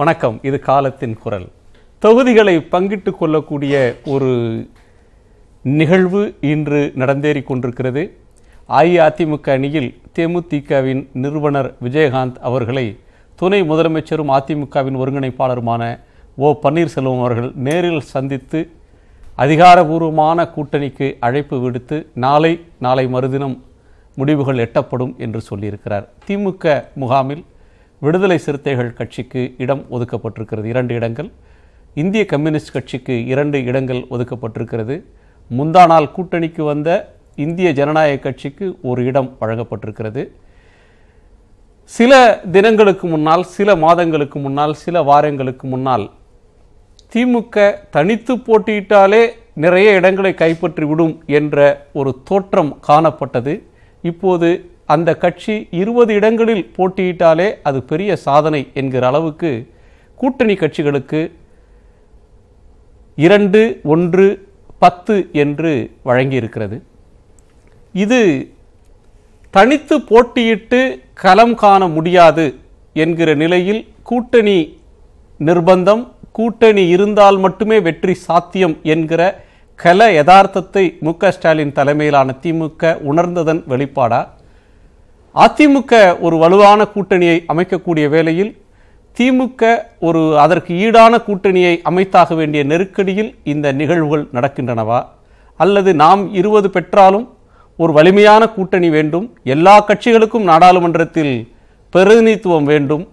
வணக்கம் இது காலத்தின் குரல் தொகுதிகளை பங்கிட்டு கொள்ளக்கூடிய ஒரு நிகழ்வு இன்று நடந்தேறி கொண்டிருக்கிறது அஇஅதிமுக அணியில் தேமுதிகவின் நிறுவனர் விஜயகாந்த் அவர்களை துணை முதலமைச்சரும் அதிமுகவின் ஒருங்கிணைப்பாளருமான ஓ பன்னீர்செல்வம் அவர்கள் நேரில் சந்தித்து அதிகாரபூர்வமான கூட்டணிக்கு அழைப்பு விடுத்து நாளை நாளை மறுதினம் முடிவுகள் எட்டப்படும் என்று சொல்லியிருக்கிறார் திமுக முகாமில் விடுதலை சிறுத்தைகள் கட்சிக்கு இடம் ஒதுக்கப்பட்டிருக்கிறது இரண்டு இடங்கள் இந்திய கம்யூனிஸ்ட் கட்சிக்கு இரண்டு இடங்கள் ஒதுக்கப்பட்டிருக்கிறது முந்தா நாள் கூட்டணிக்கு வந்த இந்திய ஜனநாயக கட்சிக்கு ஒரு இடம் வழங்கப்பட்டிருக்கிறது சில தினங்களுக்கு முன்னால் சில மாதங்களுக்கு முன்னால் சில வாரங்களுக்கு முன்னால் திமுக தனித்து போட்டியிட்டாலே நிறைய இடங்களை கைப்பற்றி விடும் என்ற ஒரு தோற்றம் காணப்பட்டது இப்போது அந்த கட்சி இருபது இடங்களில் போட்டியிட்டாலே அது பெரிய சாதனை என்கிற அளவுக்கு கூட்டணி கட்சிகளுக்கு இரண்டு ஒன்று பத்து என்று வழங்கியிருக்கிறது இது தனித்து போட்டியிட்டு களம் காண முடியாது என்கிற நிலையில் கூட்டணி நிர்பந்தம் கூட்டணி இருந்தால் மட்டுமே வெற்றி சாத்தியம் என்கிற கல யதார்த்தத்தை மு க ஸ்டாலின் தலைமையிலான திமுக உணர்ந்ததன் வெளிப்பாடா அதிமுக ஒரு வலுவான கூட்டணியை அமைக்கக்கூடிய வேளையில் திமுக ஒரு அதற்கு ஈடான கூட்டணியை அமைத்தாக வேண்டிய நெருக்கடியில் இந்த நிகழ்வுகள் நடக்கின்றனவா அல்லது நாம் இருபது பெற்றாலும் ஒரு வலிமையான கூட்டணி வேண்டும் எல்லா கட்சிகளுக்கும் நாடாளுமன்றத்தில் பிரதிநிதித்துவம் வேண்டும்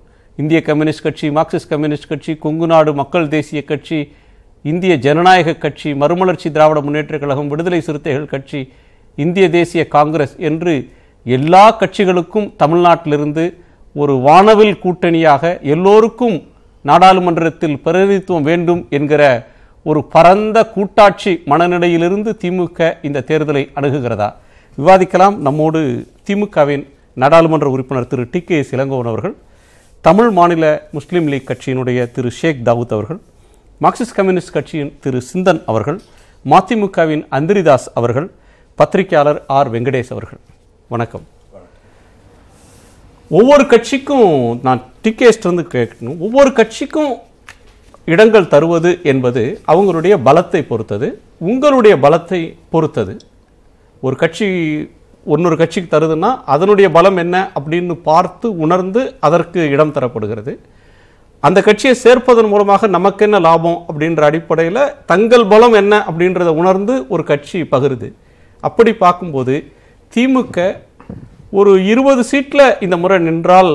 இந்திய கம்யூனிஸ்ட் கட்சி மார்க்சிஸ்ட் கம்யூனிஸ்ட் கட்சி கொங்கு நாடு மக்கள் தேசிய கட்சி இந்திய ஜனநாயக கட்சி மறுமலர்ச்சி திராவிட முன்னேற்ற கழகம் விடுதலை சிறுத்தைகள் கட்சி இந்திய தேசிய காங்கிரஸ் என்று எல்லா கட்சிகளுக்கும் தமிழ்நாட்டிலிருந்து ஒரு வானவில் கூட்டணியாக எல்லோருக்கும் நாடாளுமன்றத்தில் பிரதிநிதித்துவம் வேண்டும் என்கிற ஒரு பரந்த கூட்டாட்சி மனநிலையிலிருந்து திமுக இந்த தேர்தலை அணுகுகிறதா விவாதிக்கலாம் நம்மோடு திமுகவின் நாடாளுமன்ற உறுப்பினர் திரு டி கே இளங்கோவன் அவர்கள் தமிழ் மாநில முஸ்லீம் லீக் கட்சியினுடைய திரு ஷேக் தாவூத் அவர்கள் மார்க்சிஸ்ட் கம்யூனிஸ்ட் கட்சியின் திரு சிந்தன் அவர்கள் மதிமுகவின் அந்திரிதாஸ் அவர்கள் பத்திரிகையாளர் ஆர் வெங்கடேஷ் அவர்கள் வணக்கம் ஒவ்வொரு கட்சிக்கும் நான் டிகேஸ்ட்லேருந்து கேட்கணும் ஒவ்வொரு கட்சிக்கும் இடங்கள் தருவது என்பது அவங்களுடைய பலத்தை பொறுத்தது உங்களுடைய பலத்தை பொறுத்தது ஒரு கட்சி ஒன்னொரு கட்சிக்கு தருதுன்னா அதனுடைய பலம் என்ன அப்படின்னு பார்த்து உணர்ந்து அதற்கு இடம் தரப்படுகிறது அந்த கட்சியை சேர்ப்பதன் மூலமாக நமக்கு என்ன லாபம் அப்படின்ற அடிப்படையில் தங்கள் பலம் என்ன அப்படின்றத உணர்ந்து ஒரு கட்சி பகிருது அப்படி பார்க்கும்போது திமுக ஒரு இருபது சீட்டில் இந்த முறை நின்றால்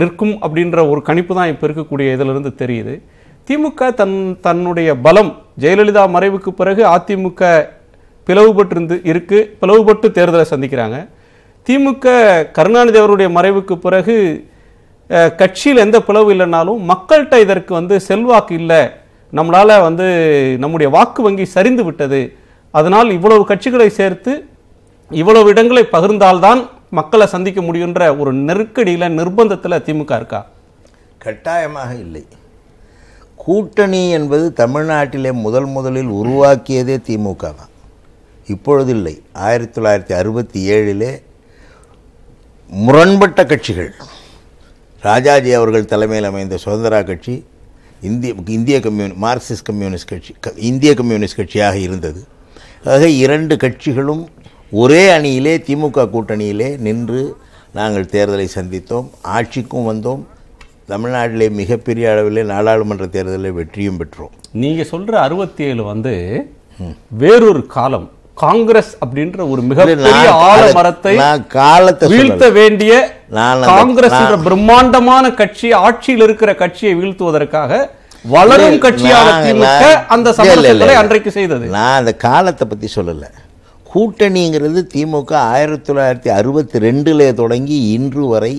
நிற்கும் அப்படின்ற ஒரு கணிப்பு தான் இப்போ இருக்கக்கூடிய இதிலிருந்து தெரியுது திமுக தன் தன்னுடைய பலம் ஜெயலலிதா மறைவுக்கு பிறகு அதிமுக பிளவுபட்டிருந்து இருக்குது இருக்கு பிளவுபட்டு தேர்தலை சந்திக்கிறாங்க திமுக கருணாநிதி அவருடைய மறைவுக்கு பிறகு கட்சியில் எந்த பிளவு இல்லைனாலும் மக்கள்கிட்ட இதற்கு வந்து செல்வாக்கு இல்லை நம்மளால் வந்து நம்முடைய வாக்கு வங்கி சரிந்து விட்டது அதனால் இவ்வளவு கட்சிகளை சேர்த்து இவ்வளவு இடங்களை பகிர்ந்தால்தான் மக்களை சந்திக்க முடியுன்ற ஒரு நெருக்கடியில் நிர்பந்தத்தில் திமுக இருக்கா கட்டாயமாக இல்லை கூட்டணி என்பது தமிழ்நாட்டிலே முதல் முதலில் உருவாக்கியதே திமுக தான் இப்பொழுது இல்லை ஆயிரத்தி தொள்ளாயிரத்தி அறுபத்தி ஏழிலே முரண்பட்ட கட்சிகள் ராஜாஜி அவர்கள் தலைமையில் அமைந்த சுதந்திரா கட்சி இந்திய இந்திய கம்யூனி மார்க்சிஸ்ட் கம்யூனிஸ்ட் கட்சி இந்திய கம்யூனிஸ்ட் கட்சியாக இருந்தது ஆக இரண்டு கட்சிகளும் ஒரே அணியிலே திமுக கூட்டணியிலே நின்று நாங்கள் தேர்தலை சந்தித்தோம் ஆட்சிக்கும் வந்தோம் தமிழ்நாட்டிலே மிகப்பெரிய அளவில் நாடாளுமன்ற தேர்தலில் வெற்றியும் பெற்றோம் நீங்கள் சொல்கிற அறுபத்தி ஏழு வந்து வேறொரு காலம் காங்கிரஸ் அப்படின்ற ஒரு மிக ஆழமரத்தை காலத்தை வீழ்த்த வேண்டிய காங்கிரஸ் என்ற பிரம்மாண்டமான கட்சி ஆட்சியில் இருக்கிற கட்சியை வீழ்த்துவதற்காக வளரும் கட்சியான அந்த சமரசங்களை அன்றைக்கு செய்தது நான் அந்த காலத்தை பத்தி சொல்லலை கூட்டணிங்கிறது திமுக ஆயிரத்தி தொள்ளாயிரத்தி அறுபத்தி ரெண்டில் தொடங்கி இன்று வரை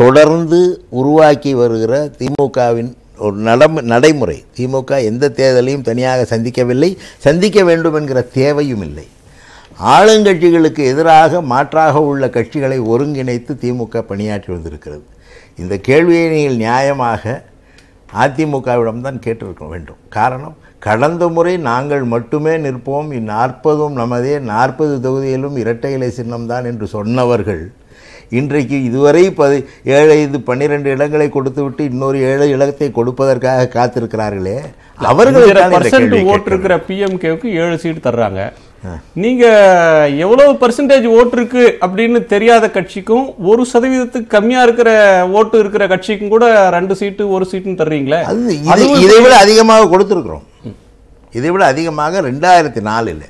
தொடர்ந்து உருவாக்கி வருகிற திமுகவின் ஒரு நடம் நடைமுறை திமுக எந்த தேர்தலையும் தனியாக சந்திக்கவில்லை சந்திக்க வேண்டும் என்கிற தேவையும் இல்லை ஆளுங்கட்சிகளுக்கு எதிராக மாற்றாக உள்ள கட்சிகளை ஒருங்கிணைத்து திமுக பணியாற்றி வந்திருக்கிறது இந்த கேள்வியை நீங்கள் நியாயமாக அதிமுகவிடம்தான் கேட்டிருக்க வேண்டும் காரணம் கடந்த முறை நாங்கள் மட்டுமே நிற்போம் இந்நாற்பதும் நமதே நாற்பது தொகுதியிலும் இரட்டை இலை சின்னம்தான் என்று சொன்னவர்கள் இன்றைக்கு இதுவரை பதி ஏழு இது பன்னிரெண்டு இடங்களை கொடுத்துவிட்டு இன்னொரு ஏழு இலக்கத்தை கொடுப்பதற்காக காத்திருக்கிறார்களே அவர்கள் ஓட்டிருக்கிற பிஎம்கேவுக்கு ஏழு சீட் தர்றாங்க நீங்கள் எவ்வளவு பர்சன்டேஜ் ஓட்டு இருக்கு அப்படின்னு தெரியாத கட்சிக்கும் ஒரு சதவீதத்துக்கு கம்மியாக இருக்கிற ஓட்டு இருக்கிற கட்சிக்கும் கூட ரெண்டு சீட்டு ஒரு சீட்டுன்னு தர்றீங்களே அது இதை விட அதிகமாக கொடுத்துருக்குறோம் இதை விட அதிகமாக ரெண்டாயிரத்தி நாலில்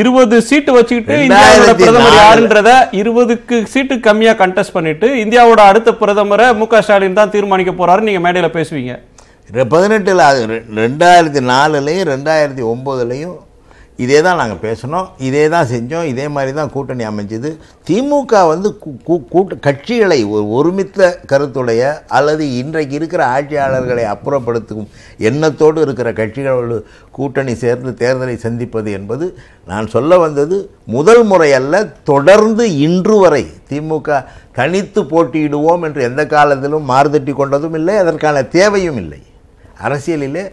இருபது சீட்டு வச்சுக்கிட்டு பிரதமர் இருபதுக்கு சீட்டு கம்மியா கண்டெஸ்ட் பண்ணிட்டு இந்தியாவோட அடுத்த பிரதமரை மு க ஸ்டாலின் தான் தீர்மானிக்க போறாரு நீங்க மேடையில் பேசுவீங்க பதினெட்டுல அது ரெண்டாயிரத்தி நாலுலையும் ரெண்டாயிரத்தி ஒன்பதுலயும் இதே தான் நாங்கள் பேசணும் இதே தான் செஞ்சோம் இதே மாதிரி தான் கூட்டணி அமைஞ்சது திமுக வந்து கூட்ட கட்சிகளை ஒரு ஒருமித்த கருத்துடைய அல்லது இன்றைக்கு இருக்கிற ஆட்சியாளர்களை அப்புறப்படுத்தும் எண்ணத்தோடு இருக்கிற கட்சிகளோடு கூட்டணி சேர்ந்து தேர்தலை சந்திப்பது என்பது நான் சொல்ல வந்தது முதல் முறையல்ல தொடர்ந்து இன்று வரை திமுக தனித்து போட்டியிடுவோம் என்று எந்த காலத்திலும் மாறுதட்டி கொண்டதும் இல்லை அதற்கான தேவையும் இல்லை அரசியலிலே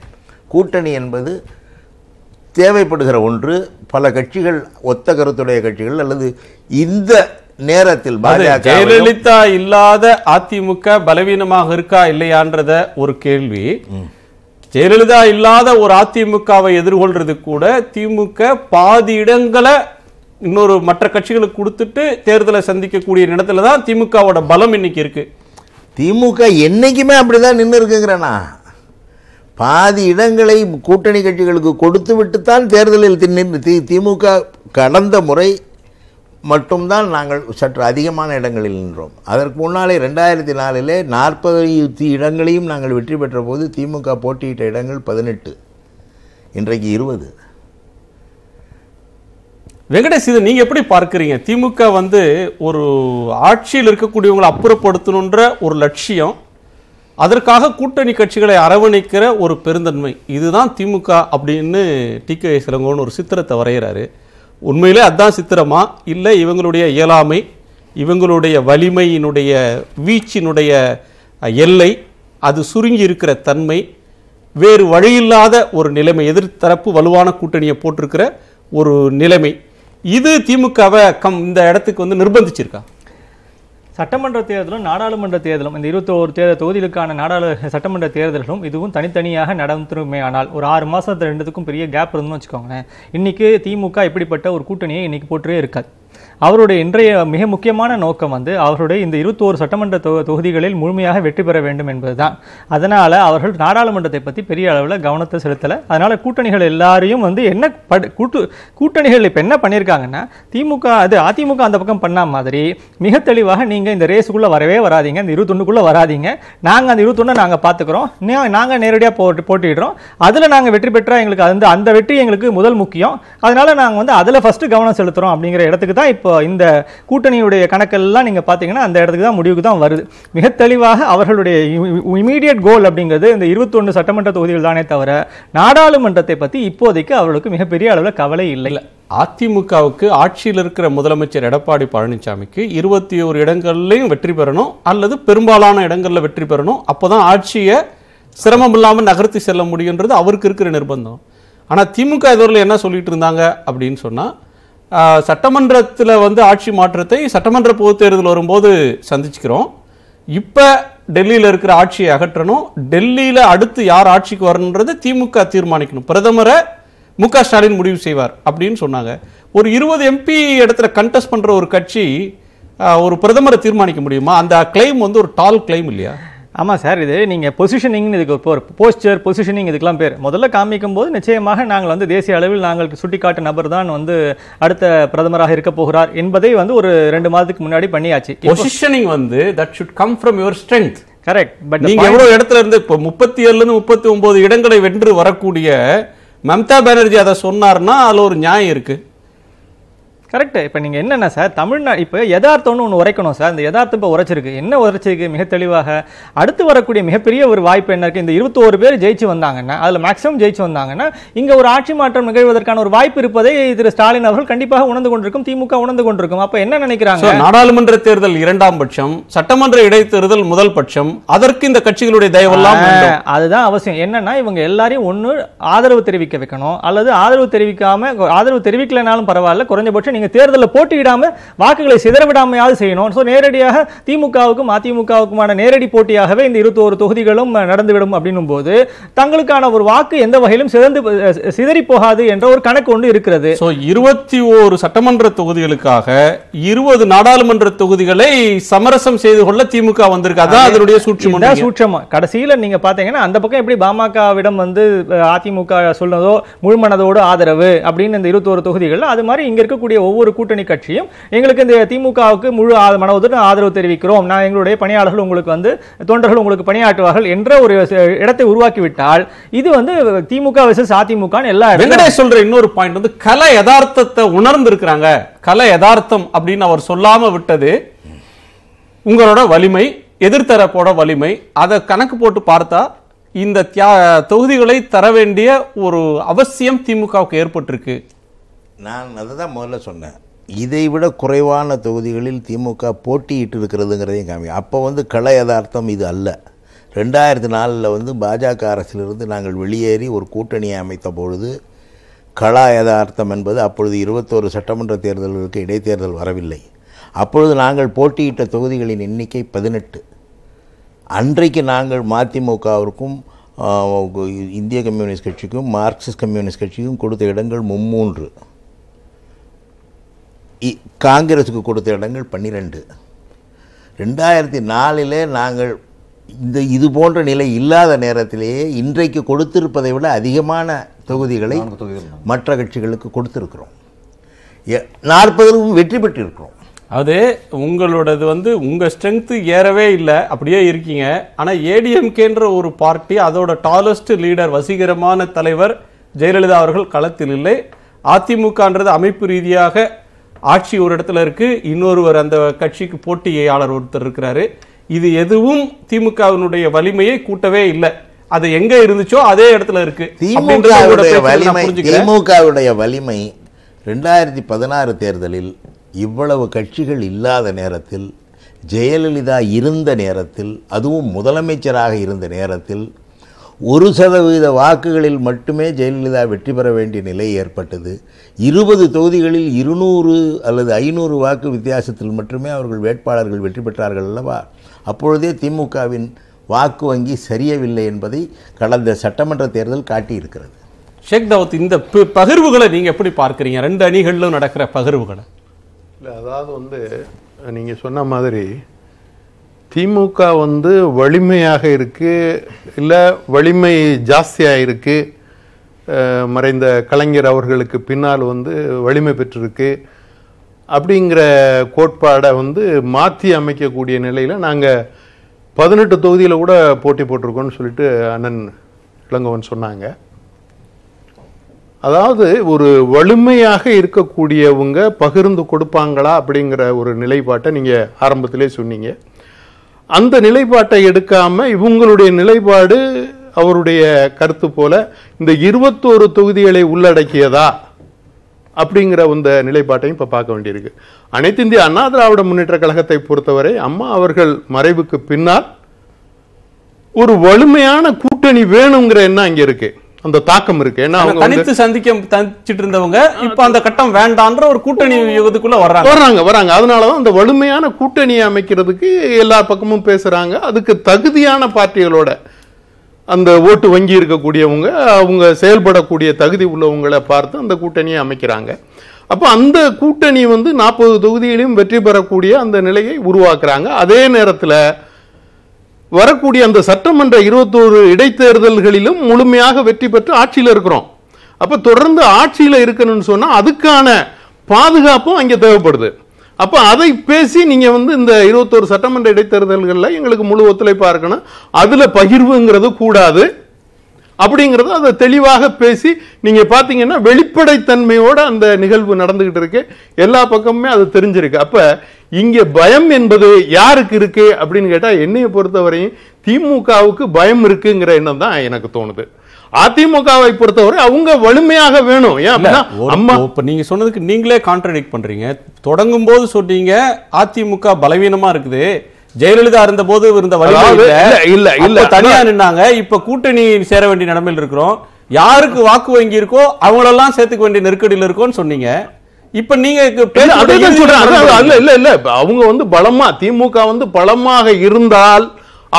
கூட்டணி என்பது தேவைப்படுகிற ஒன்று பல கட்சிகள் ஒத்த கருத்துடைய கட்சிகள் அல்லது இந்த நேரத்தில் ஜெயலலிதா இல்லாத அதிமுக பலவீனமாக இருக்கா இல்லையான்றத ஒரு கேள்வி ஜெயலலிதா இல்லாத ஒரு அதிமுகவை எதிர்கொள்றது கூட திமுக பாதி இடங்களை இன்னொரு மற்ற கட்சிகளுக்கு கொடுத்துட்டு தேர்தலை சந்திக்கக்கூடிய இடத்துல தான் திமுகவோட பலம் இன்னைக்கு இருக்கு திமுக என்னைக்குமே அப்படிதான் நின்று இருக்குங்கிறேண்ணா பாதி இடங்களை கூட்டணி கட்சிகளுக்கு கொடுத்து விட்டுத்தான் தேர்தலில் தின்னு திமுக கடந்த முறை மட்டும்தான் நாங்கள் சற்று அதிகமான இடங்களில் நின்றோம் அதற்கு முன்னாலே ரெண்டாயிரத்தி நாலிலே நாற்பத்தி இடங்களையும் நாங்கள் வெற்றி பெற்ற போது திமுக போட்டியிட்ட இடங்கள் பதினெட்டு இன்றைக்கு இருபது வெங்கடேஷ் இது நீங்கள் எப்படி பார்க்குறீங்க திமுக வந்து ஒரு ஆட்சியில் இருக்கக்கூடியவங்களை அப்புறப்படுத்தணுன்ற ஒரு லட்சியம் அதற்காக கூட்டணி கட்சிகளை அரவணைக்கிற ஒரு பெருந்தன்மை இதுதான் திமுக அப்படின்னு டி கே சிலங்கோன் ஒரு சித்திரத்தை வரைகிறாரு உண்மையிலே அதுதான் சித்திரமா இல்லை இவங்களுடைய இயலாமை இவங்களுடைய வலிமையினுடைய வீச்சினுடைய எல்லை அது சுருங்கி இருக்கிற தன்மை வேறு வழியில்லாத ஒரு நிலைமை எதிர்த்தரப்பு வலுவான கூட்டணியை போட்டிருக்கிற ஒரு நிலைமை இது திமுகவை கம் இந்த இடத்துக்கு வந்து நிர்பந்திச்சிருக்கா சட்டமன்ற தேர்தலும் நாடாளுமன்ற தேர்தலும் இந்த இருபத்தோரு தேர்தல் தொகுதிகளுக்கான நாடாளு சட்டமன்ற தேர்தல்களும் இதுவும் தனித்தனியாக நடந்துருமே ஆனால் ஒரு ஆறு மாதத்தில் ரெண்டுத்துக்கும் பெரிய கேப் இருந்துன்னு வச்சுக்கோங்களேன் இன்றைக்கி திமுக இப்படிப்பட்ட ஒரு கூட்டணியை இன்றைக்கி போட்டே இருக்காது அவருடைய இன்றைய மிக முக்கியமான நோக்கம் வந்து அவருடைய இந்த இருபத்தோரு சட்டமன்ற தொ தொகுதிகளில் முழுமையாக வெற்றி பெற வேண்டும் என்பது அதனால் அவர்கள் நாடாளுமன்றத்தை பற்றி பெரிய அளவில் கவனத்தை செலுத்தலை அதனால் கூட்டணிகள் எல்லாரையும் வந்து என்ன படு கூட்டு கூட்டணிகள் இப்போ என்ன பண்ணியிருக்காங்கன்னா திமுக அது அதிமுக அந்த பக்கம் பண்ண மாதிரி மிக தெளிவாக நீங்கள் இந்த ரேஸுக்குள்ளே வரவே வராதிங்க இந்த இருபத்தொன்னுக்குள்ளே வராதிங்க நாங்கள் அந்த இருபத்தொன்று நாங்கள் பார்த்துக்குறோம் நாங்கள் நேரடியாக போட்டு போட்டிடுறோம் அதில் நாங்கள் வெற்றி பெற்றால் எங்களுக்கு அந்த அந்த வெற்றி எங்களுக்கு முதல் முக்கியம் அதனால் நாங்கள் வந்து அதில் ஃபஸ்ட்டு கவனம் செலுத்துகிறோம் அப்படிங்கிற இடத்துக்கு தான் இப்போ இப்போ இந்த கூட்டணியுடைய கணக்கெல்லாம் நீங்கள் பார்த்தீங்கன்னா அந்த இடத்துக்கு தான் முடிவுக்கு தான் வருது மிக தெளிவாக அவர்களுடைய இமீடியட் கோல் அப்படிங்கிறது இந்த இருபத்தொன்று சட்டமன்ற தொகுதிகள் தானே தவிர நாடாளுமன்றத்தை பற்றி இப்போதைக்கு அவர்களுக்கு மிகப்பெரிய அளவில் கவலை இல்லை அதிமுகவுக்கு ஆட்சியில் இருக்கிற முதலமைச்சர் எடப்பாடி பழனிசாமிக்கு இருபத்தி ஓரு இடங்கள்லையும் வெற்றி பெறணும் அல்லது பெரும்பாலான இடங்களில் வெற்றி பெறணும் அப்போ தான் ஆட்சியை சிரமம் இல்லாமல் நகர்த்தி செல்ல முடியுன்றது அவருக்கு இருக்கிற நிர்பந்தம் ஆனால் திமுக இதுவரையில் என்ன சொல்லிட்டு இருந்தாங்க அப்படின்னு சொன்னால் சட்டமன்றத்தில் வந்து ஆட்சி மாற்றத்தை சட்டமன்ற பொது தேர்தல் வரும்போது சந்திச்சுக்கிறோம் இப்போ டெல்லியில் இருக்கிற ஆட்சியை அகற்றணும் டெல்லியில் அடுத்து யார் ஆட்சிக்கு வரணுன்றது திமுக தீர்மானிக்கணும் பிரதமரை மு ஸ்டாலின் முடிவு செய்வார் அப்படின்னு சொன்னாங்க ஒரு இருபது எம்பி இடத்துல கண்டெஸ்ட் பண்ணுற ஒரு கட்சி ஒரு பிரதமரை தீர்மானிக்க முடியுமா அந்த கிளைம் வந்து ஒரு டால் கிளைம் இல்லையா ஆமாம் சார் இது நீங்கள் பொசிஷனிங்னு இதுக்கு போர் ஒரு போஸ்டர் பொசிஷனிங் இதுக்கெல்லாம் பேர் முதல்ல காமிக்கும் போது நிச்சயமாக நாங்கள் வந்து தேசிய அளவில் நாங்கள் சுட்டிக்காட்டு நபர் தான் வந்து அடுத்த பிரதமராக இருக்க போகிறார் என்பதை வந்து ஒரு ரெண்டு மாதத்துக்கு முன்னாடி பண்ணியாச்சு பொசிஷனிங் வந்து that should come from your strength correct but நீங்கள் எவ்வளோ இடத்துல இருந்து இப்போ முப்பத்தி ஏழுலேருந்து முப்பத்தி ஒம்பது இடங்களை வென்று வரக்கூடிய மம்தா பானர்ஜி அதை சொன்னார்னா அதில் ஒரு நியாயம் இருக்குது கரெக்ட் இப்போ நீங்கள் என்னென்ன சார் தமிழ்நா இப்போ யதார்த்தம்னு ஒன்று உரைக்கணும் சார் இந்த யதார்த்தம் இப்போ உரைச்சிருக்கு என்ன உரைச்சிருக்கு மிக தெளிவாக அடுத்து வரக்கூடிய மிகப்பெரிய ஒரு வாய்ப்பு என்ன இருக்குது இந்த இருபத்தோரு பேர் ஜெயிச்சு வந்தாங்கன்னா அதில் மேக்ஸிமம் ஜெயிச்சு வந்தாங்கன்னா இங்கே ஒரு ஆட்சி மாற்றம் நிகழ்வதற்கான ஒரு வாய்ப்பு இருப்பதை திரு ஸ்டாலின் அவர்கள் கண்டிப்பாக உணர்ந்து கொண்டிருக்கும் திமுக உணர்ந்து கொண்டிருக்கும் அப்போ என்ன நினைக்கிறாங்க நாடாளுமன்ற தேர்தல் இரண்டாம் பட்சம் சட்டமன்ற இடைத்தேர்தல் முதல் பட்சம் அதற்கு இந்த கட்சிகளுடைய தயவெல்லாம் அதுதான் அவசியம் என்னன்னா இவங்க எல்லாரையும் ஒன்று ஆதரவு தெரிவிக்க வைக்கணும் அல்லது ஆதரவு தெரிவிக்காம ஆதரவு தெரிவிக்கலைனாலும் பரவாயில்ல குறைஞ்சபட்சம் நீங்கள் தேர்தலில் போட்டியிடாமல் வாக்குகளை சிதறவிடாமையாவது செய்யணும் ஸோ நேரடியாக திமுகவுக்கும் அதிமுகவுக்குமான நேரடி போட்டியாகவே இந்த இருபத்தோரு தொகுதிகளும் நடந்துவிடும் அப்படின்னும் போது தங்களுக்கான ஒரு வாக்கு எந்த வகையிலும் சிதந்து சிதறி போகாது என்ற ஒரு கணக்கு ஒன்று இருக்கிறது ஸோ இருபத்தி ஓரு சட்டமன்ற தொகுதிகளுக்காக இருபது நாடாளுமன்ற தொகுதிகளை சமரசம் செய்து கொள்ள திமுக வந்திருக்கு அதான் அதனுடைய சூட்சம் சூட்சமா கடைசியில் நீங்க பாத்தீங்கன்னா அந்த பக்கம் எப்படி பாமகவிடம் வந்து அதிமுக சொன்னதோ முழுமனதோடு ஆதரவு அப்படின்னு இந்த இருபத்தோரு தொகுதிகள் அது மாதிரி இங்க இருக்கக்கூடிய ஒவ்வொரு கூட்டணி கட்சியும் எங்களுக்கு இந்த திமுகவுக்கு முழு மன ஆதரவு தெரிவிக்கிறோம் நான் எங்களுடைய பணியாளர்கள் உங்களுக்கு வந்து தொண்டர்கள் உங்களுக்கு பணியாற்றுவார்கள் என்ற ஒரு இடத்தை உருவாக்கிவிட்டால் இது வந்து திமுக விசஸ் அதிமுக எல்லா வெங்கடேஷ் சொல்ற இன்னொரு பாயிண்ட் வந்து கலை யதார்த்தத்தை உணர்ந்து இருக்கிறாங்க கலை யதார்த்தம் அப்படின்னு அவர் சொல்லாம விட்டது உங்களோட வலிமை எதிர்த்தரப்போட வலிமை அதை கணக்கு போட்டு பார்த்தா இந்த தொகுதிகளை தர வேண்டிய ஒரு அவசியம் திமுகவுக்கு ஏற்பட்டிருக்கு நான் அதை தான் முதல்ல சொன்னேன் இதை விட குறைவான தொகுதிகளில் திமுக போட்டியிட்டு இருக்கிறதுங்கிறதையும் காமி அப்போ வந்து கள யதார்த்தம் இது அல்ல ரெண்டாயிரத்தி நாலில் வந்து பாஜக அரசிலிருந்து நாங்கள் வெளியேறி ஒரு கூட்டணியை அமைத்த பொழுது கலா யதார்த்தம் என்பது அப்பொழுது இருபத்தோரு சட்டமன்ற தேர்தல்களுக்கு இடைத்தேர்தல் வரவில்லை அப்பொழுது நாங்கள் போட்டியிட்ட தொகுதிகளின் எண்ணிக்கை பதினெட்டு அன்றைக்கு நாங்கள் மதிமுகவிற்கும் இந்திய கம்யூனிஸ்ட் கட்சிக்கும் மார்க்சிஸ்ட் கம்யூனிஸ்ட் கட்சிக்கும் கொடுத்த இடங்கள் மும்மூன்று காங்கிரஸுக்கு கொடுத்த இடங்கள் பன்னிரெண்டு ரெண்டாயிரத்தி நாலில் நாங்கள் இந்த இது போன்ற நிலை இல்லாத நேரத்திலேயே இன்றைக்கு கொடுத்திருப்பதை விட அதிகமான தொகுதிகளை மற்ற கட்சிகளுக்கு கொடுத்துருக்குறோம் நாற்பதுக்கும் வெற்றி பெற்றிருக்கிறோம் அது உங்களோடது வந்து உங்கள் ஸ்ட்ரென்த்து ஏறவே இல்லை அப்படியே இருக்கீங்க ஆனால் ஏடிஎம்கேன்ற ஒரு பார்ட்டி அதோட டாலஸ்ட் லீடர் வசீகரமான தலைவர் ஜெயலலிதா அவர்கள் களத்தில் இல்லை அதிமுகன்றது அமைப்பு ரீதியாக ஆட்சி ஒரு இடத்துல இருக்கு இன்னொருவர் அந்த கட்சிக்கு போட்டியாளர் ஒருத்தர் இருக்கிறாரு இது எதுவும் திமுகவினுடைய வலிமையை கூட்டவே இல்லை அது எங்க இருந்துச்சோ அதே இடத்துல இருக்கு திமுகவுடைய வலிமை ரெண்டாயிரத்தி பதினாறு தேர்தலில் இவ்வளவு கட்சிகள் இல்லாத நேரத்தில் ஜெயலலிதா இருந்த நேரத்தில் அதுவும் முதலமைச்சராக இருந்த நேரத்தில் ஒரு சதவீத வாக்குகளில் மட்டுமே ஜெயலலிதா வெற்றி பெற வேண்டிய நிலை ஏற்பட்டது இருபது தொகுதிகளில் இருநூறு அல்லது ஐநூறு வாக்கு வித்தியாசத்தில் மட்டுமே அவர்கள் வேட்பாளர்கள் வெற்றி பெற்றார்கள் அல்லவா அப்பொழுதே திமுகவின் வாக்கு வங்கி சரியவில்லை என்பதை கடந்த சட்டமன்ற தேர்தல் காட்டியிருக்கிறது ஷேக் தாவத் இந்த பகிர்வுகளை நீங்கள் எப்படி பார்க்குறீங்க ரெண்டு அணிகளிலும் நடக்கிற பகிர்வுகளை இல்லை அதாவது வந்து நீங்கள் சொன்ன மாதிரி திமுக வந்து வலிமையாக இருக்குது இல்லை வலிமை ஜாஸ்தியாக இருக்குது மறைந்த கலைஞர் அவர்களுக்கு பின்னால் வந்து வலிமை பெற்றிருக்கு அப்படிங்கிற கோட்பாடை வந்து மாற்றி அமைக்கக்கூடிய நிலையில் நாங்கள் பதினெட்டு தொகுதியில் கூட போட்டி போட்டிருக்கோன்னு சொல்லிட்டு அண்ணன் இளங்கவன் சொன்னாங்க அதாவது ஒரு வலிமையாக இருக்கக்கூடியவங்க பகிர்ந்து கொடுப்பாங்களா அப்படிங்கிற ஒரு நிலைப்பாட்டை நீங்கள் ஆரம்பத்திலே சொன்னீங்க அந்த நிலைப்பாட்டை எடுக்காம இவங்களுடைய நிலைப்பாடு அவருடைய கருத்து போல இந்த இருபத்தோரு தொகுதிகளை உள்ளடக்கியதா அப்படிங்கிற அந்த நிலைப்பாட்டையும் இப்போ பார்க்க வேண்டியிருக்கு அனைத்து இந்திய அண்ணா திராவிட முன்னேற்ற கழகத்தை பொறுத்தவரை அம்மா அவர்கள் மறைவுக்கு பின்னால் ஒரு வலிமையான கூட்டணி வேணுங்கிற எண்ணம் அங்கே இருக்குது அந்த தாக்கம் இருக்கு ஏன்னா அவங்க தனித்து சந்திக்க தனிச்சிட்டு இருந்தவங்க இப்ப அந்த கட்டம் வேண்டான்ற ஒரு கூட்டணி யுகத்துக்குள்ள வர்றாங்க வர்றாங்க வர்றாங்க அதனாலதான் அந்த வலிமையான கூட்டணி அமைக்கிறதுக்கு எல்லா பக்கமும் பேசுறாங்க அதுக்கு தகுதியான பார்ட்டிகளோட அந்த ஓட்டு வங்கி இருக்கக்கூடியவங்க அவங்க செயல்படக்கூடிய தகுதி உள்ளவங்களை பார்த்து அந்த கூட்டணியை அமைக்கிறாங்க அப்போ அந்த கூட்டணி வந்து நாற்பது தொகுதிகளையும் வெற்றி பெறக்கூடிய அந்த நிலையை உருவாக்குறாங்க அதே நேரத்தில் வரக்கூடிய அந்த சட்டமன்ற இருபத்தோரு இடைத்தேர்தல்களிலும் முழுமையாக வெற்றி பெற்று ஆட்சியில் இருக்கிறோம் அப்போ தொடர்ந்து ஆட்சியில் இருக்கணும்னு சொன்னால் அதுக்கான பாதுகாப்பும் அங்கே தேவைப்படுது அப்போ அதை பேசி நீங்கள் வந்து இந்த இருபத்தோரு சட்டமன்ற இடைத்தேர்தல்களில் எங்களுக்கு முழு ஒத்துழைப்பாக இருக்கணும் அதில் பகிர்வுங்கிறது கூடாது அப்படிங்கிறத அதை தெளிவாக பேசி நீங்கள் பார்த்தீங்கன்னா வெளிப்படைத்தன்மையோடு அந்த நிகழ்வு நடந்துக்கிட்டு இருக்கு எல்லா பக்கமுமே அது தெரிஞ்சிருக்கு அப்போ இங்கே பயம் என்பது யாருக்கு இருக்கு அப்படின்னு கேட்டால் என்னையை பொறுத்தவரையும் திமுகவுக்கு பயம் இருக்குங்கிற எண்ணம் தான் எனக்கு தோணுது அதிமுகவை பொறுத்தவரை அவங்க வலிமையாக வேணும் இப்ப நீங்க சொன்னதுக்கு நீங்களே கான்ட்ரடிக்ட் பண்றீங்க தொடங்கும் போது சொன்னீங்க அதிமுக பலவீனமா இருக்குது ஜெயலலிதா இருந்தபோது இருந்த வழி இல்ல இல்ல தனியா நின்னாங்க இப்ப கூட்டணி சேர வேண்டிய நிலைமையில் இருக்கிறோம் யாருக்கு வாக்கு வங்கி இருக்கோ அவங்களெல்லாம் சேர்த்துக்க வேண்டிய நெருக்கடியில் இருக்கோன்னு சொன்னீங்க இப்ப நீங்க இல்ல இல்ல இல்ல அவங்க வந்து பலமா திமுக வந்து பலமாக இருந்தால்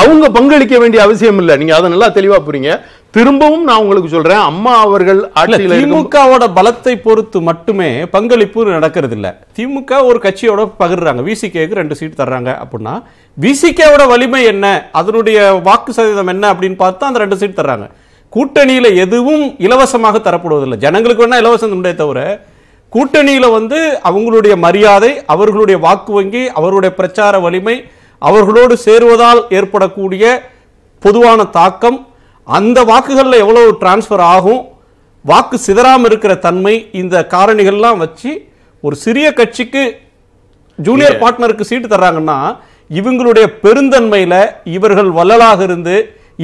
அவங்க பங்களிக்க வேண்டிய அவசியம் இல்லை நீங்க அதை நல்லா தெளிவா புரியுங்க திரும்பவும் நான் உங்களுக்கு சொல்றேன் அம்மா அவர்கள் திமுகவோட பலத்தை பொறுத்து மட்டுமே பங்களிப்பு நடக்கிறது இல்ல திமுக ஒரு கட்சியோட பகிர்றாங்க விசிகேக்கு ரெண்டு சீட் தர்றாங்க அப்படின்னா விசிகேவோட வலிமை என்ன அதனுடைய வாக்கு சதவீதம் என்ன அப்படின்னு பார்த்தா அந்த ரெண்டு சீட் தர்றாங்க கூட்டணியில எதுவும் இலவசமாக தரப்படுவதில்லை ஜனங்களுக்கு வேணா இலவசம் உண்டே தவிர கூட்டணியில வந்து அவங்களுடைய மரியாதை அவர்களுடைய வாக்கு வங்கி அவருடைய பிரச்சார வலிமை அவர்களோடு சேருவதால் ஏற்படக்கூடிய பொதுவான தாக்கம் அந்த வாக்குகளில் எவ்வளவு டிரான்ஸ்ஃபர் ஆகும் வாக்கு சிதறாமல் இருக்கிற தன்மை இந்த காரணிகள்லாம் வச்சு ஒரு சிறிய கட்சிக்கு ஜூனியர் பார்ட்னருக்கு சீட்டு தர்றாங்கன்னா இவங்களுடைய பெருந்தன்மையில் இவர்கள் வள்ளலாக இருந்து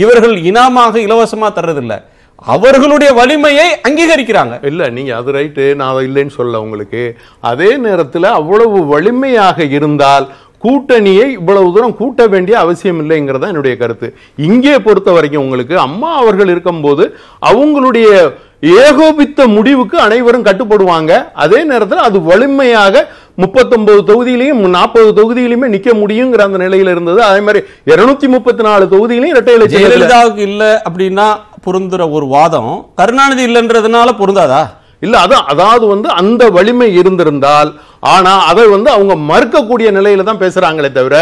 இவர்கள் இனாமாக இலவசமாக தர்றதில்லை அவர்களுடைய வலிமையை அங்கீகரிக்கிறாங்க இல்லை நீங்கள் அது ரைட்டு நான் இல்லைன்னு சொல்ல உங்களுக்கு அதே நேரத்தில் அவ்வளவு வலிமையாக இருந்தால் கூட்டணியை இவ்வளவு தூரம் கூட்ட வேண்டிய அவசியம் இல்லைங்கிறதா என்னுடைய கருத்து இங்கே பொறுத்த வரைக்கும் உங்களுக்கு அம்மா அவர்கள் இருக்கும்போது அவங்களுடைய ஏகோபித்த முடிவுக்கு அனைவரும் கட்டுப்படுவாங்க அதே நேரத்தில் அது வலிமையாக முப்பத்தொன்பது தொகுதியிலையும் நாற்பது தொகுதியிலுமே நிக்க முடியுங்கிற அந்த நிலையில இருந்தது அதே மாதிரி இருநூத்தி முப்பத்தி நாலு தொகுதியிலையும் இரட்டை ஜெயலலிதாவுக்கு இல்லை அப்படின்னா பொருந்துற ஒரு வாதம் கருணாநிதி இல்லைன்றதுனால பொருந்தாதா இல்லை அதான் அதாவது வந்து அந்த வலிமை இருந்திருந்தால் ஆனால் அதை வந்து அவங்க மறுக்கக்கூடிய நிலையில தான் பேசுகிறாங்களே தவிர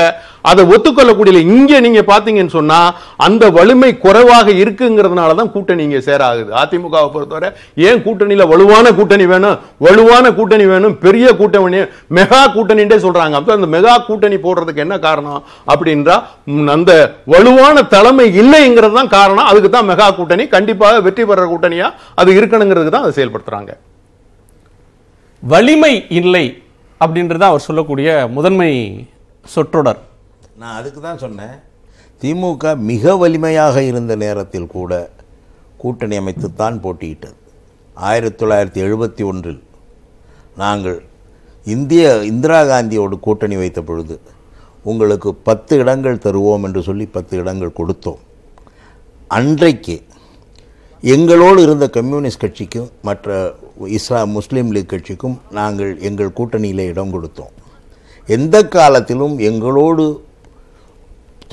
அதை ஒத்துக்கொள்ளக்கூடிய இங்கே நீங்க பாத்தீங்கன்னு சொன்னா அந்த வலிமை குறைவாக இருக்குங்கிறதுனால தான் கூட்டணி இங்கே சேராகுது அதிமுகவை பொறுத்தவரை ஏன் கூட்டணியில் வலுவான கூட்டணி வேணும் வலுவான கூட்டணி வேணும் பெரிய கூட்டணி மெகா கூட்டணின்றே சொல்றாங்க அப்போ அந்த மெகா கூட்டணி போடுறதுக்கு என்ன காரணம் அப்படின்றா அந்த வலுவான தலைமை இல்லைங்கிறது தான் காரணம் அதுக்கு தான் மெகா கூட்டணி கண்டிப்பாக வெற்றி பெற கூட்டணியா அது இருக்கணுங்கிறதுக்கு தான் அதை செயல்படுத்துறாங்க வலிமை இல்லை அப்படின்றது அவர் சொல்லக்கூடிய முதன்மை சொற்றொடர் நான் அதுக்கு தான் சொன்னேன் திமுக மிக வலிமையாக இருந்த நேரத்தில் கூட கூட்டணி அமைத்துத்தான் போட்டியிட்டது ஆயிரத்தி தொள்ளாயிரத்தி எழுபத்தி ஒன்றில் நாங்கள் இந்திய இந்திரா காந்தியோடு கூட்டணி வைத்த பொழுது உங்களுக்கு பத்து இடங்கள் தருவோம் என்று சொல்லி பத்து இடங்கள் கொடுத்தோம் அன்றைக்கு எங்களோடு இருந்த கம்யூனிஸ்ட் கட்சிக்கும் மற்ற இஸ்லா முஸ்லீம் லீக் கட்சிக்கும் நாங்கள் எங்கள் கூட்டணியில் இடம் கொடுத்தோம் எந்த காலத்திலும் எங்களோடு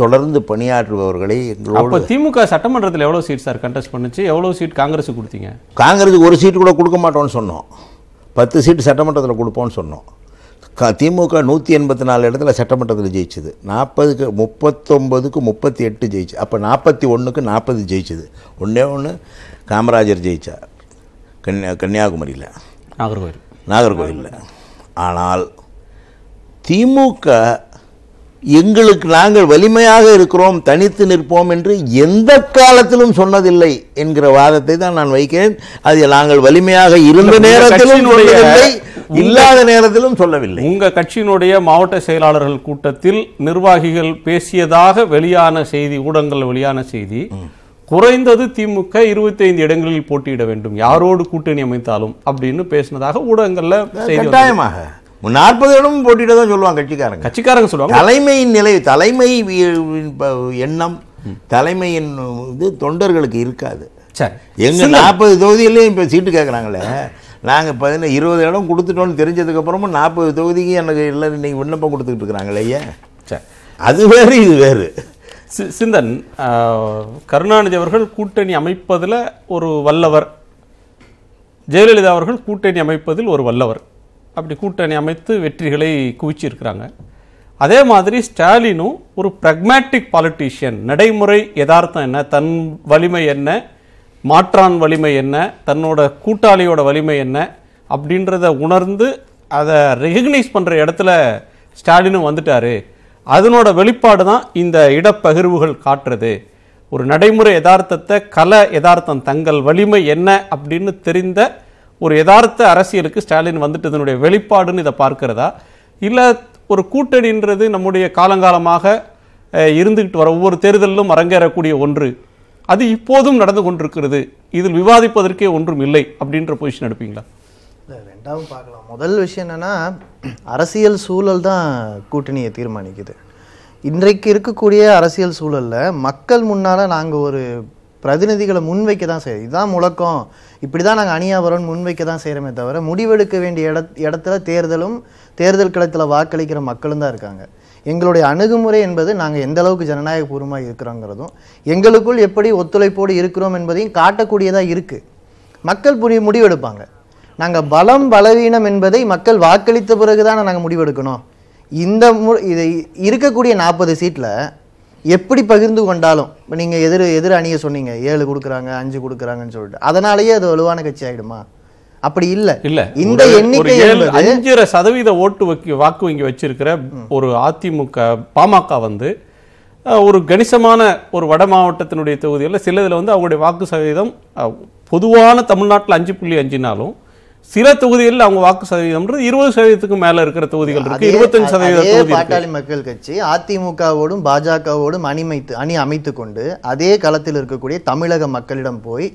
தொடர்ந்து பணியாற்றுபவர்களை எங்களோட திமுக சட்டமன்றத்தில் எவ்வளோ சீட் சார் கண்டெஸ்ட் பண்ணுச்சு எவ்வளோ சீட் காங்கிரஸுக்கு கொடுத்தீங்க காங்கிரஸுக்கு ஒரு சீட்டு கூட கொடுக்க மாட்டோம்னு சொன்னோம் பத்து சீட்டு சட்டமன்றத்தில் கொடுப்போன்னு சொன்னோம் திமுக நூற்றி எண்பத்தி நாலு இடத்துல சட்டமன்றத்தில் ஜெயிச்சுது நாற்பதுக்கு முப்பத்தொம்பதுக்கு முப்பத்தி எட்டு ஜெயிச்சு அப்போ நாற்பத்தி ஒன்றுக்கு நாற்பது ஜெயிச்சுது ஒன்றே ஒன்று காமராஜர் ஜெயித்தார் கன்னியா கன்னியாகுமரியில் நாகர்கோவில் நாகர்கோவிலில் ஆனால் திமுக எங்களுக்கு நாங்கள் வலிமையாக இருக்கிறோம் தனித்து நிற்போம் என்று எந்த காலத்திலும் சொன்னதில்லை என்கிற வாதத்தை தான் நான் வைக்கிறேன் அது நாங்கள் வலிமையாக இருந்த நேரத்திலும் இல்லாத நேரத்திலும் சொல்லவில்லை உங்க கட்சியினுடைய மாவட்ட செயலாளர்கள் கூட்டத்தில் நிர்வாகிகள் பேசியதாக வெளியான செய்தி ஊடகங்கள் வெளியான செய்தி குறைந்தது திமுக இருபத்தி ஐந்து இடங்களில் போட்டியிட வேண்டும் யாரோடு கூட்டணி அமைத்தாலும் அப்படின்னு பேசினதாக ஊடகங்கள்ல கட்டாயமாக நாற்பது இடமும் போட்டிட்டு தான் சொல்லுவாங்க கட்சிக்காரங்க கட்சிக்காரங்க சொல்லுவாங்க தலைமையின் நிலை தலைமை எண்ணம் தலைமையின் இது தொண்டர்களுக்கு இருக்காது சரி எங்கள் நாற்பது தொகுதியிலையும் இப்போ சீட்டு கேட்குறாங்களே நாங்கள் பதினஞ்சு இருபது இடம் கொடுத்துட்டோன்னு தெரிஞ்சதுக்கப்புறமும் நாற்பது தொகுதிக்கு எனக்கு இல்லை இன்றைக்கி விண்ணப்பம் கொடுத்துக்கிட்டு இருக்கிறாங்களே ஏன் அது வேறு இது வேறு சிந்தன் கருணாநிதி அவர்கள் கூட்டணி அமைப்பதில் ஒரு வல்லவர் ஜெயலலிதா அவர்கள் கூட்டணி அமைப்பதில் ஒரு வல்லவர் அப்படி கூட்டணி அமைத்து வெற்றிகளை குவிச்சிருக்கிறாங்க அதே மாதிரி ஸ்டாலினும் ஒரு ப்ரக்மேட்டிக் பாலிட்டிஷியன் நடைமுறை யதார்த்தம் என்ன தன் வலிமை என்ன மாற்றான் வலிமை என்ன தன்னோட கூட்டாளியோட வலிமை என்ன அப்படின்றத உணர்ந்து அதை ரெகக்னைஸ் பண்ணுற இடத்துல ஸ்டாலினும் வந்துட்டார் அதனோட வெளிப்பாடு தான் இந்த இடப்பகிர்வுகள் காட்டுறது ஒரு நடைமுறை யதார்த்தத்தை கல யதார்த்தம் தங்கள் வலிமை என்ன அப்படின்னு தெரிந்த ஒரு யதார்த்த அரசியலுக்கு ஸ்டாலின் வந்துட்டு இதனுடைய வெளிப்பாடுன்னு இதை பார்க்கிறதா இல்லை ஒரு கூட்டணின்றது நம்முடைய காலங்காலமாக இருந்துக்கிட்டு வர ஒவ்வொரு தேர்தலிலும் அரங்கேறக்கூடிய ஒன்று அது இப்போதும் நடந்து கொண்டிருக்கிறது இதில் விவாதிப்பதற்கே ஒன்றும் இல்லை அப்படின்ற பொசிஷன் எடுப்பீங்களா ரெண்டாவது பார்க்கலாம் முதல் விஷயம் என்னென்னா அரசியல் சூழல் தான் கூட்டணியை தீர்மானிக்குது இன்றைக்கு இருக்கக்கூடிய அரசியல் சூழலில் மக்கள் முன்னால் நாங்கள் ஒரு பிரதிநிதிகளை முன்வைக்க தான் செய்யுது இதுதான் முழக்கம் இப்படி தான் நாங்கள் அணியாவரம் முன்வைக்க தான் செய்கிறோமே தவிர முடிவெடுக்க வேண்டிய இட இடத்துல தேர்தலும் தேர்தல் களத்தில் வாக்களிக்கிற மக்களும் தான் இருக்காங்க எங்களுடைய அணுகுமுறை என்பது நாங்கள் எந்த அளவுக்கு ஜனநாயகபூர்வமாக இருக்கிறோங்கிறதும் எங்களுக்குள் எப்படி ஒத்துழைப்போடு இருக்கிறோம் என்பதையும் காட்டக்கூடியதாக இருக்குது மக்கள் புரிய முடிவெடுப்பாங்க நாங்கள் பலம் பலவீனம் என்பதை மக்கள் வாக்களித்த பிறகு தான் நாங்கள் முடிவெடுக்கணும் இந்த மு இதை இருக்கக்கூடிய நாற்பது சீட்டில் எப்படி பகிர்ந்து கொண்டாலும் இப்போ நீங்கள் எதிர் எதிர் அணிய சொன்னீங்க ஏழு கொடுக்குறாங்க அஞ்சு கொடுக்குறாங்கன்னு சொல்லிட்டு அதனாலேயே அது வலுவான கட்சி ஆகிடுமா அப்படி இல்ல இல்ல இந்த எண்ணிக்கை அஞ்சரை சதவீத ஓட்டு வாக்கு வங்கி வச்சிருக்கிற ஒரு அதிமுக பாமக வந்து ஒரு கணிசமான ஒரு வட மாவட்டத்தினுடைய தொகுதியில் சிலதுல வந்து அவங்களுடைய வாக்கு சதவீதம் பொதுவான தமிழ்நாட்டில் அஞ்சு புள்ளி அஞ்சுனாலும் சில தொகுதிகளில் அவங்க வாக்கு சதவீதம் இருபது சதவீதத்துக்கு மேல இருக்கிற தொகுதிகள் இருக்கு இருபத்தஞ்சு சதவீத தொகுதி பாட்டாளி மக்கள் கட்சி அதிமுகவோடும் பாஜகவோடும் அணிமைத்து அணி அமைத்து கொண்டு அதே களத்தில் இருக்கக்கூடிய தமிழக மக்களிடம் போய்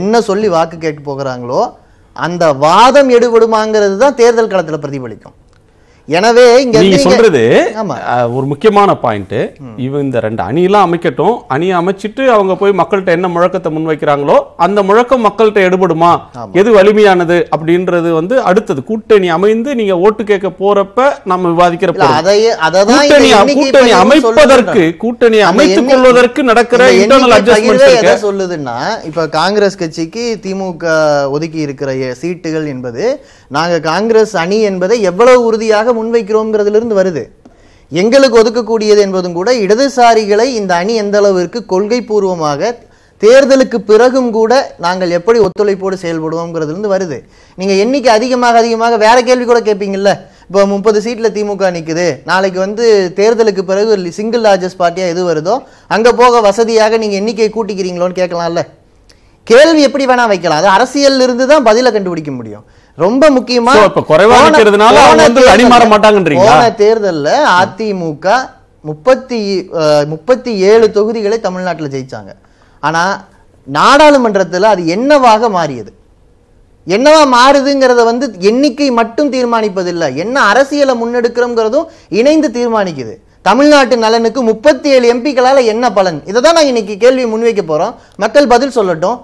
என்ன சொல்லி வாக்கு கேட்டு போகிறாங்களோ அந்த வாதம் எடுபடுமாங்கிறது தான் தேர்தல் களத்தில் பிரதிபலிக்கும் எனவே இங்க நீங்க சொல்றது ஒரு முக்கியமான பாயிண்ட் இவ இந்த ரெண்டு அணியெல்லாம் அமைக்கட்டும் அணி அமைச்சிட்டு அவங்க போய் மக்கள்கிட்ட என்ன முழக்கத்தை முன்வைக்கிறாங்களோ அந்த முழக்கம் மக்கள்கிட்ட எடுபடுமா எது வலிமையானது அப்படின்றது வந்து அடுத்தது கூட்டணி அமைந்து நீங்க ஓட்டு கேட்க போறப்ப நம்ம விவாதிக்கிற கூட்டணி கூட்டணி அமைப்பதற்கு கூட்டணி அமைத்துக் கொள்வதற்கு நடக்கிற இன்டர்னல் அட்ஜஸ்ட்மெண்ட் சொல்லுதுன்னா இப்ப காங்கிரஸ் கட்சிக்கு திமுக ஒதுக்கி இருக்கிற சீட்டுகள் என்பது நாங்க காங்கிரஸ் அணி என்பதை எவ்வளவு உறுதியாக முன்வைக்கிறோங்கிறதுலேருந்து வருது எங்களுக்கு ஒதுக்கக்கூடியது என்பதும் கூட இடதுசாரிகளை இந்த அணி எந்த அளவிற்கு கொள்கை பூர்வமாக தேர்தலுக்கு பிறகும் கூட நாங்கள் எப்படி ஒத்துழைப்போடு செயல்படுவோங்கிறதுலேருந்து வருது நீங்கள் எண்ணிக்கை அதிகமாக அதிகமாக வேறு கேள்வி கூட கேட்பீங்கல்ல இப்போ முப்பது சீட்டில் திமுக நிற்குது நாளைக்கு வந்து தேர்தலுக்கு பிறகு சிங்கிள் லார்ஜஸ்ட் பார்ட்டியாக எது வருதோ அங்கே போக வசதியாக நீங்கள் எண்ணிக்கை கூட்டிக்கிறீங்களோன்னு கேட்கலாம்ல கேள்வி எப்படி வேணால் வைக்கலாம் அது அரசியலிருந்து தான் பதிலை கண்டுபிடிக்க முடியும் ரொம்ப முக்கியமா இப்ப குறைவா இருக்கிறதுனால வந்து அணிமாற மாட்டாங்கன்றீங்க போன தேர்தல்ல அதிமுக முப்பத்தி முப்பத்தி ஏழு தொகுதிகளை தமிழ்நாட்டில் ஜெயிச்சாங்க ஆனா நாடாளுமன்றத்தில் அது என்னவாக மாறியது என்னவா மாறுதுங்கிறத வந்து எண்ணிக்கை மட்டும் தீர்மானிப்பதில்லை என்ன அரசியலை முன்னெடுக்கிறோங்கிறதும் இணைந்து தீர்மானிக்குது தமிழ்நாட்டு நலனுக்கு முப்பத்தி ஏழு எம்பிக்களால் என்ன பலன் இதை தான் நான் இன்னைக்கு கேள்வி முன்வைக்க போகிறோம் மக்கள் பதில் சொல்லட்டும்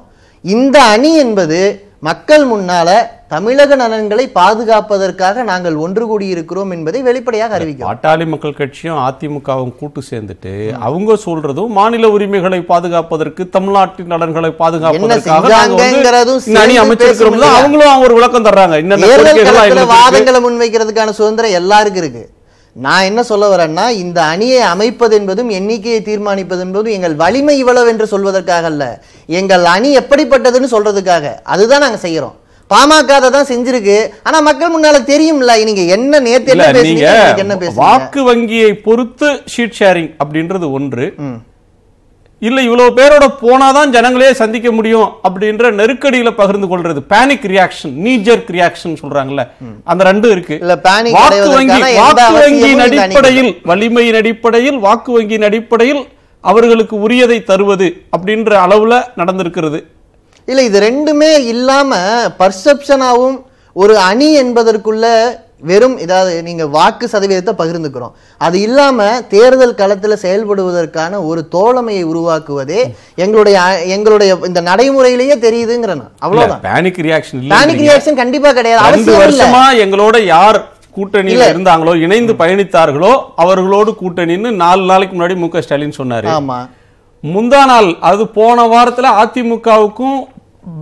இந்த அணி என்பது மக்கள் முன்னால தமிழக நலன்களை பாதுகாப்பதற்காக நாங்கள் ஒன்று கூடி இருக்கிறோம் என்பதை வெளிப்படையாக அறிவிக்கும் பாட்டாளி மக்கள் கட்சியும் அதிமுகவும் கூட்டு சேர்ந்துட்டு அவங்க சொல்றதும் மாநில உரிமைகளை பாதுகாப்பதற்கு தமிழ்நாட்டின் நலன்களை பாதுகாப்பதற்காக அவங்களும் ஒரு விளக்கம் தர்றாங்க வாதங்களை முன்வைக்கிறதுக்கான சுதந்திரம் எல்லாருக்கும் இருக்கு நான் என்ன சொல்ல வரேன்னா இந்த அணியை அமைப்பது என்பதும் எண்ணிக்கையை தீர்மானிப்பது என்பதும் எங்கள் வலிமை இவ்வளவு என்று சொல்வதற்காக அல்ல எங்கள் அணி எப்படிப்பட்டதுன்னு சொல்றதுக்காக அதுதான் நாங்கள் செய்கிறோம் பாமக தான் செஞ்சிருக்கு ஆனா மக்கள் முன்னால தெரியும்ல நீங்க என்ன நேத்து என்ன பேசுறீங்க என்ன பேசுறீங்க வாக்கு வங்கியை பொறுத்து ஷீட் ஷேரிங் அப்படின்றது ஒன்று இல்ல இவ்வளவு பேரோட போனாதான் ஜனங்களே சந்திக்க முடியும் அப்படின்ற நெருக்கடியில பகிர்ந்து கொள்றது பேனிக் ரியாக்ஷன் நீஜர் ரியாக்ஷன் சொல்றாங்கல்ல அந்த ரெண்டும் இருக்கு இல்ல பேனிக் வாக்கு வங்கி வாக்கு வங்கியின் அடிப்படையில் வலிமையின் அடிப்படையில் வாக்கு வங்கியின் அடிப்படையில் அவர்களுக்கு உரியதை தருவது அப்படின்ற அளவுல நடந்திருக்கிறது இல்லை இது ரெண்டுமே இல்லாமல் பர்செப்ஷனாகவும் ஒரு அணி என்பதற்குள்ள வெறும் இதாவது நீங்கள் வாக்கு சதவீதத்தை பகிர்ந்துக்கிறோம் அது இல்லாமல் தேர்தல் களத்தில் செயல்படுவதற்கான ஒரு தோழமையை உருவாக்குவதே எங்களுடைய எங்களுடைய இந்த நடைமுறையிலேயே தெரியுதுங்கிற அவ்வளோதான் பேனிக் ரியாக்ஷன் பேனிக் ரியாக்ஷன் கண்டிப்பாக கிடையாது ரெண்டு எங்களோட யார் கூட்டணியில் இருந்தாங்களோ இணைந்து பயணித்தார்களோ அவர்களோடு கூட்டணின்னு நாலு நாளைக்கு முன்னாடி மு க ஸ்டாலின் சொன்னார் ஆமாம் முந்தா நாள் அது போன வாரத்தில் அதிமுகவுக்கும்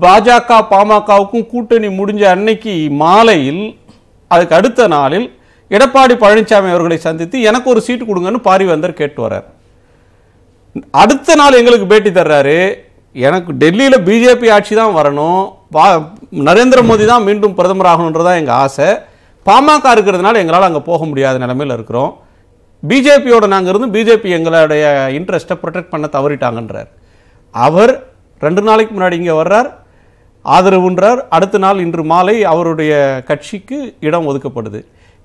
பாஜக பாமகவுக்கும் கூட்டணி முடிஞ்ச அன்னைக்கு மாலையில் அதுக்கு அடுத்த நாளில் எடப்பாடி பழனிசாமி அவர்களை சந்தித்து எனக்கு ஒரு சீட்டு கொடுங்கன்னு பாரிவேந்தர் கேட்டு வர்றார் அடுத்த நாள் எங்களுக்கு பேட்டி தர்றாரு எனக்கு டெல்லியில் பிஜேபி ஆட்சி தான் வரணும் பா நரேந்திர மோடி தான் மீண்டும் பிரதமர் ஆகணுன்றதான் எங்கள் ஆசை பாமக இருக்கிறதுனால எங்களால் அங்கே போக முடியாத நிலமையில் இருக்கிறோம் பிஜேபியோட நாங்கள் இருந்து பிஜேபி எங்களுடைய இன்ட்ரெஸ்ட்டை ப்ரொடெக்ட் பண்ண தவறிட்டாங்கன்றார் அவர் ரெண்டு நாளைக்கு முன்னாடி இங்கே வர்றார் ஆதரவுன்றார் அடுத்த நாள் இன்று மாலை அவருடைய கட்சிக்கு இடம் ஒதுக்கப்படுது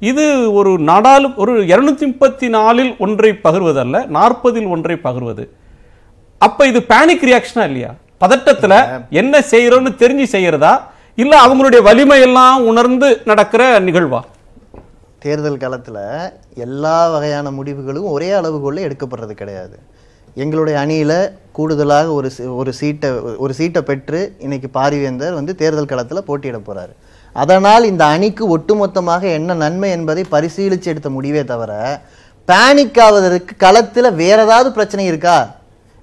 இது ஒரு நாடாளு ஒரு இரநூத்தி முப்பத்தி நாலில் ஒன்றை பகிர்வதல்ல நாற்பதில் ஒன்றை பகிர்வது அப்போ இது பேனிக் ரியாக்ஷனா இல்லையா பதட்டத்தில் என்ன செய்கிறோன்னு தெரிஞ்சு செய்கிறதா இல்லை அவங்களுடைய வலிமையெல்லாம் உணர்ந்து நடக்கிற நிகழ்வா தேர்தல் காலத்தில் எல்லா வகையான முடிவுகளும் ஒரே அளவுகோல்ல எடுக்கப்படுறது கிடையாது எங்களுடைய அணியில் கூடுதலாக ஒரு ஒரு சீட்டை ஒரு சீட்டை பெற்று இன்னைக்கு பாரிவேந்தர் வந்து தேர்தல் களத்தில் போட்டியிட போகிறாரு அதனால் இந்த அணிக்கு ஒட்டுமொத்தமாக என்ன நன்மை என்பதை பரிசீலித்து எடுத்த முடிவே தவிர பேனிக் ஆவதற்கு களத்தில் வேறு ஏதாவது பிரச்சனை இருக்கா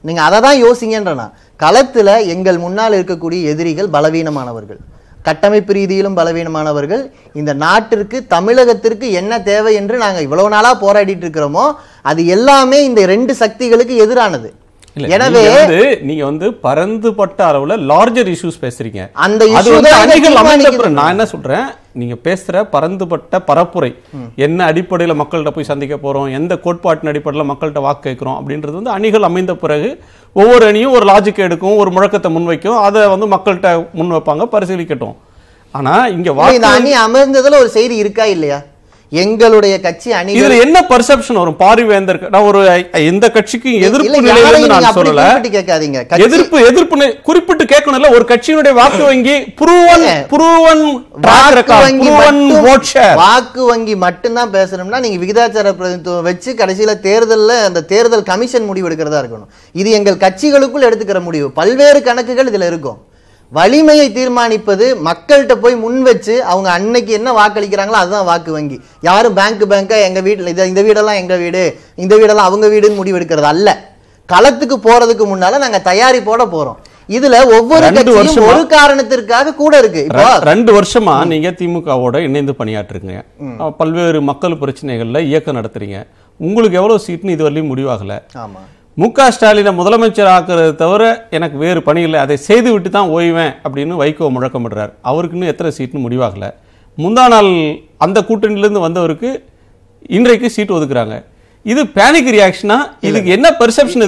நீங்கள் அதை தான் யோசிங்கன்றனா களத்தில் எங்கள் முன்னால் இருக்கக்கூடிய எதிரிகள் பலவீனமானவர்கள் கட்டமைப்பு ரீதியிலும் பலவீனமானவர்கள் இந்த நாட்டிற்கு தமிழகத்திற்கு என்ன தேவை என்று நாங்கள் இவ்வளோ நாளாக போராடிட்டு இருக்கிறோமோ அது எல்லாமே இந்த ரெண்டு சக்திகளுக்கு எதிரானது எனவே நீங்க வந்து பரந்துபட்ட அளவுல லார்ஜர் இஷ்யூஸ் பேசுறீங்க அந்த நான் என்ன சொல்றேன் நீங்க பேசுற பரந்துபட்ட பரப்புரை என்ன அடிப்படையில மக்கள்கிட்ட போய் சந்திக்க போறோம் எந்த கோட்பாட்டின் அடிப்படையில் மக்கள்கிட்ட வாக்கு கேட்கிறோம் அப்படின்றது வந்து அணிகள் அமைந்த பிறகு ஒவ்வொரு அணியும் ஒரு லாஜிக் எடுக்கும் ஒரு முழக்கத்தை முன்வைக்கும் அதை வந்து மக்கள்கிட்ட முன் வைப்பாங்க பரிசீலிக்கட்டும் ஆனா இங்க அணி அமர்ந்ததுல ஒரு செய்தி இருக்கா இல்லையா எங்களுடைய கட்சி அணி இதுல என்ன பர்செப்ஷன் வரும் பாரிவேந்தர் நான் ஒரு எந்த கட்சிக்கும் எதிர்ப்பு நான் சொல்லல கேட்காதீங்க எதிர்ப்பு எதிர்ப்பு குறிப்பிட்டு கேட்கணும்ல ஒரு கட்சியினுடைய வாக்கு வங்கி புருவன் புருவன் வாக்கு வங்கி மட்டும்தான் பேசணும்னா நீங்க விகிதாச்சார பிரதிநிதித்துவம் வச்சு கடைசியில தேர்தல்ல அந்த தேர்தல் கமிஷன் முடிவு எடுக்கிறதா இருக்கணும் இது எங்கள் கட்சிகளுக்குள் எடுத்துக்கிற முடிவு பல்வேறு கணக்குகள் இதுல இருக்கும் வலிமையை தீர்மானிப்பது மக்கள்கிட்ட போய் முன் வச்சு அவங்க அன்னைக்கு என்ன வாக்களிக்கிறாங்களோ அதுதான் வாக்கு வங்கி யாரும் பேங்க் பேங்க்காக எங்கள் வீட்டில் இதை இந்த வீடெல்லாம் எங்கள் வீடு இந்த வீடெல்லாம் அவங்க வீடுன்னு முடிவெடுக்கிறது அல்ல களத்துக்கு போகிறதுக்கு முன்னால் நாங்கள் தயாரிப்போட போகிறோம் இதுல ஒவ்வொரு வருஷம் ஒரு காரணத்திற்காக கூட இருக்கு ரெண்டு வருஷமா நீங்க திமுகவோட இணைந்து பணியாற்றுங்க பல்வேறு மக்கள் பிரச்சனைகள்ல இயக்கம் நடத்துறீங்க உங்களுக்கு எவ்வளவு சீட்னு இதுவரையும் முடிவாகல ஆமா மு க ஸ்டாலினை முதலமைச்சர் ஆக்குறது தவிர எனக்கு வேறு பணி இல்லை அதை செய்து விட்டு தான் ஓய்வேன் அப்படின்னு வைகோ முழக்கமிடுறார் அவருக்குன்னு எத்தனை சீட்னு முடிவாகலை முந்தா நாள் அந்த கூட்டணியிலேருந்து வந்தவருக்கு இன்றைக்கு சீட் ஒதுக்குறாங்க இது பேனிக் ரியாக்ஷனா இதுக்கு என்ன பெர்செப்ஷன்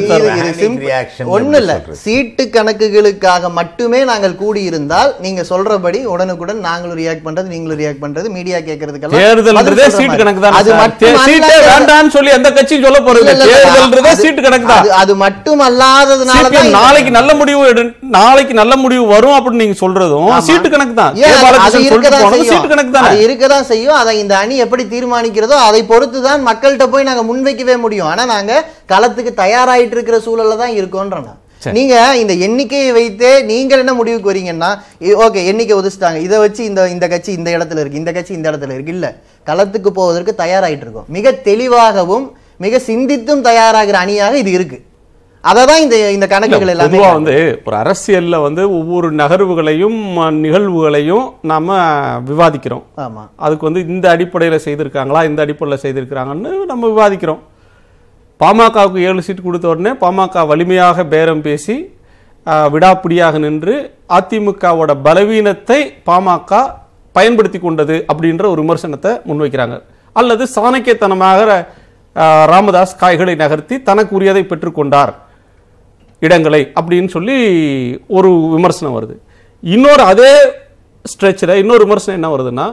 ஒன்றும் இல்ல சீட்டு கணக்குகளுக்காக மட்டுமே நாங்கள் கூடி இருந்தால் நீங்க சொல்றபடி உடனுக்குடன் நாங்களும் ரியாக்ட் பண்றது நீங்களும் ரியாக்ட் பண்றது மீடியா கேட்கறதுக்கு சீட்டு கணக்கு தான் அது மட்டும் வேண்டாம்னு சொல்லி எந்த கட்சியும் சொல்ல போறது தேர்தல்ன்றதே சீட்டு கணக்கு தான் அது மட்டும் அல்லாததுனால தான் நாளைக்கு நல்ல முடிவு நாளைக்கு நல்ல முடிவு வரும் அப்படின்னு நீங்க சொல்றதும் சீட்டு கணக்கு தான் சீட்டு கணக்கு தான் இருக்கதான் செய்யும் அதை இந்த அணி எப்படி தீர்மானிக்கிறதோ அதை பொறுத்து தான் மக்கள்கிட்ட போய் நாங்க முன் முன்வைக்கவே முடியும் ஆனால் நாங்கள் களத்துக்கு தயாராகிட்டு இருக்கிற சூழலில் தான் இருக்கோன்றா நீங்க இந்த எண்ணிக்கையை வைத்தே நீங்கள் என்ன முடிவுக்கு வரீங்கன்னா ஓகே எண்ணிக்கை ஒதுச்சிட்டாங்க இதை வச்சு இந்த இந்த கட்சி இந்த இடத்துல இருக்கு இந்த கட்சி இந்த இடத்துல இருக்கு இல்ல களத்துக்கு போவதற்கு தயாராகிட்டு இருக்கோம் மிக தெளிவாகவும் மிக சிந்தித்தும் தயாராகிற அணியாக இது இருக்கு அதை தான் இந்த இந்த கணக்குகள் எல்லாமே வந்து ஒரு அரசியலில் வந்து ஒவ்வொரு நகர்வுகளையும் நிகழ்வுகளையும் நாம் விவாதிக்கிறோம் ஆமாம் அதுக்கு வந்து இந்த அடிப்படையில் செய்திருக்காங்களா இந்த அடிப்படையில் செய்திருக்கிறாங்கன்னு நம்ம விவாதிக்கிறோம் பாமகவுக்கு ஏழு சீட் கொடுத்த உடனே பாமக வலிமையாக பேரம் பேசி விடாப்பிடியாக நின்று அதிமுகவோட பலவீனத்தை பாமக பயன்படுத்தி கொண்டது அப்படின்ற ஒரு விமர்சனத்தை முன்வைக்கிறாங்க அல்லது சாணக்கியத்தனமாக ராமதாஸ் காய்களை நகர்த்தி தனக்குரியதை பெற்றுக்கொண்டார் இடங்களை அப்படின்னு சொல்லி ஒரு விமர்சனம் வருது இன்னொரு அதே ஸ்ட்ரெச்சில் இன்னொரு விமர்சனம் என்ன வருதுன்னா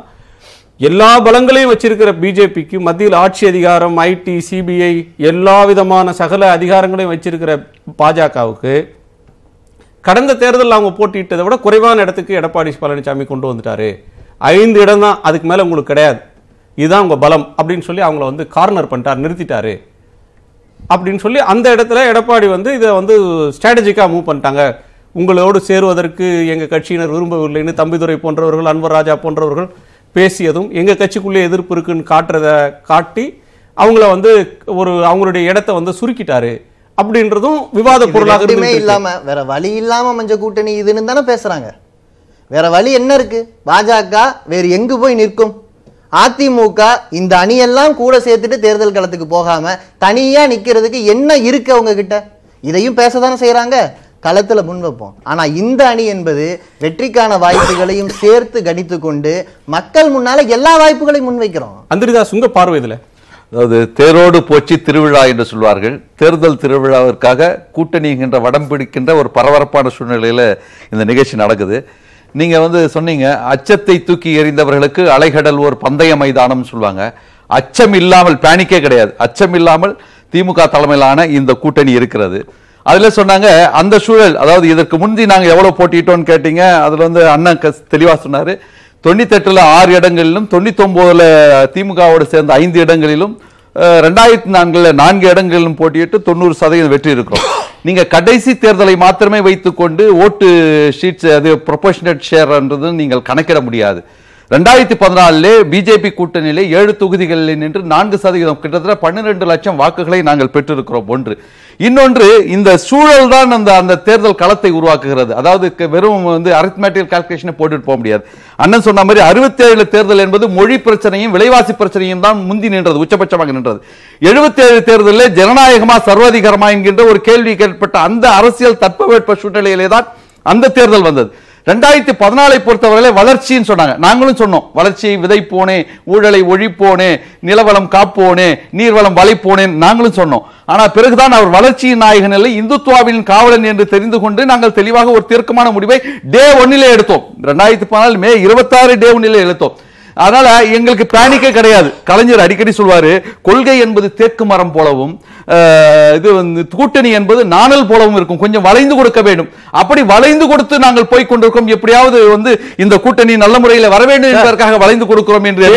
எல்லா பலங்களையும் வச்சிருக்கிற பிஜேபிக்கு மத்தியில் ஆட்சி அதிகாரம் ஐடி சிபிஐ எல்லா விதமான சகல அதிகாரங்களையும் வச்சிருக்கிற பாஜகவுக்கு கடந்த தேர்தலில் அவங்க போட்டியிட்டதை விட குறைவான இடத்துக்கு எடப்பாடி பழனிசாமி கொண்டு வந்துட்டாரு ஐந்து இடம் தான் அதுக்கு மேலே உங்களுக்கு கிடையாது இதுதான் உங்கள் பலம் அப்படின்னு சொல்லி அவங்கள வந்து கார்னர் பண்ணிட்டார் நிறுத்திட்டாரு அப்படின்னு சொல்லி அந்த இடத்துல எடப்பாடி வந்து இதை வந்து ஸ்ட்ராட்டஜிக்காக மூவ் பண்ணிட்டாங்க உங்களோடு சேருவதற்கு எங்கள் கட்சியினர் விரும்பவில்லைன்னு தம்பிதுரை போன்றவர்கள் அன்வர் ராஜா போன்றவர்கள் பேசியதும் எங்கள் கட்சிக்குள்ளே எதிர்ப்பு இருக்குன்னு காட்டுறதை காட்டி அவங்கள வந்து ஒரு அவங்களுடைய இடத்த வந்து சுருக்கிட்டாரு அப்படின்றதும் விவாத பொருளாக இல்லாம வேற வழி இல்லாம மஞ்ச கூட்டணி இதுன்னு தானே பேசுறாங்க வேற வழி என்ன இருக்கு பாஜக வேறு எங்கு போய் நிற்கும் அதிமுக இந்த அணியெல்லாம் கூட சேர்த்துட்டு தேர்தல் களத்துக்கு போகாம தனியா நிக்கிறதுக்கு என்ன இருக்கு அவங்க கிட்ட இதையும் பேசதானே செய்யறாங்க களத்தில் முன் வைப்போம் ஆனால் இந்த அணி என்பது வெற்றிக்கான வாய்ப்புகளையும் சேர்த்து கணித்து கொண்டு மக்கள் முன்னால எல்லா வாய்ப்புகளையும் முன்வைக்கிறோம் அந்திரிதா சுங்க பார்வை இதில் அதாவது தேரோடு போச்சு திருவிழா என்று சொல்வார்கள் தேர்தல் திருவிழாவிற்காக கூட்டணி என்ற வடம் பிடிக்கின்ற ஒரு பரபரப்பான சூழ்நிலையில் இந்த நிகழ்ச்சி நடக்குது நீங்கள் வந்து சொன்னீங்க அச்சத்தை தூக்கி எறிந்தவர்களுக்கு அலைகடல் ஓர் பந்தய மைதானம் சொல்லுவாங்க அச்சம் இல்லாமல் பேனிக்கே கிடையாது அச்சம் இல்லாமல் திமுக தலைமையிலான இந்த கூட்டணி இருக்கிறது அதில் சொன்னாங்க அந்த சூழல் அதாவது இதற்கு முந்தி நாங்கள் எவ்வளோ போட்டிட்டோம்னு கேட்டீங்க அதில் வந்து அண்ணன் க தெளிவாக சொன்னார் தொண்ணூத்தெட்டில் ஆறு இடங்களிலும் தொண்ணூத்தொம்போதில் திமுகவோடு சேர்ந்த ஐந்து இடங்களிலும் ரெண்டாயிரத்தி நான்கில் நான்கு இடங்களிலும் போட்டியிட்டு தொண்ணூறு சதவீதம் வெற்றி இருக்கிறோம் நீங்க கடைசி தேர்தலை மாத்திரமே வைத்துக்கொண்டு ஓட்டு ஷீட்ஸ் அது ப்ரொபோஷனட் ஷேர்ன்றது நீங்கள் கணக்கிட முடியாது ரெண்டாயிரத்தி பதினாலே பிஜேபி கூட்டணியிலே ஏழு தொகுதிகளில் நின்று நான்கு சதவீதம் கிட்டத்தட்ட பன்னிரெண்டு லட்சம் வாக்குகளை நாங்கள் பெற்றிருக்கிறோம் ஒன்று இன்னொன்று இந்த சூழல் தான் அந்த அந்த தேர்தல் களத்தை உருவாக்குகிறது அதாவது வெறும் வந்து அரித்மேட்டிக் கால்குலேஷனை போட்டுட்டு போக முடியாது அண்ணன் சொன்ன மாதிரி ஏழு தேர்தல் என்பது மொழி பிரச்சனையும் விலைவாசி பிரச்சனையும் தான் முந்தி நின்றது உச்சபட்சமாக நின்றது எழுபத்தேழு தேர்தலில் ஜனநாயகமா சர்வாதிகாரமா என்கின்ற ஒரு கேள்வி கேட்பட்ட அந்த அரசியல் தட்பவெட்ப சூழ்நிலையிலே தான் அந்த தேர்தல் வந்தது ரெண்டாயிரத்தி பதினாலை பொறுத்தவரையில வளர்ச்சின்னு சொன்னாங்க நாங்களும் சொன்னோம் வளர்ச்சியை விதைப்போனே ஊழலை ஒழிப்போனே நிலவளம் காப்போனே நீர்வளம் வளைப்போனே நாங்களும் சொன்னோம் ஆனால் பிறகுதான் அவர் வளர்ச்சியின் நாயகன் இல்லை இந்துத்துவாவின் காவலன் என்று தெரிந்து கொண்டு நாங்கள் தெளிவாக ஒரு தீர்க்கமான முடிவை டே ஒன்னிலே எடுத்தோம் ரெண்டாயிரத்தி பதினாலு மே இருபத்தாறு டே ஒன்னிலே எடுத்தோம் அதனால எங்களுக்கு பேனிக்கே கிடையாது கலைஞர் அடிக்கடி சொல்வாரு கொள்கை என்பது தேக்கு மரம் போலவும் இது வந்து கூட்டணி என்பது நாணல் போலவும் இருக்கும் கொஞ்சம் வளைந்து கொடுக்க வேண்டும் அப்படி வளைந்து கொடுத்து நாங்கள் போய் கொண்டிருக்கோம் எப்படியாவது வந்து இந்த கூட்டணி நல்ல முறையில் வர வேண்டும் என்பதற்காக வளைந்து கொடுக்கிறோம் என்று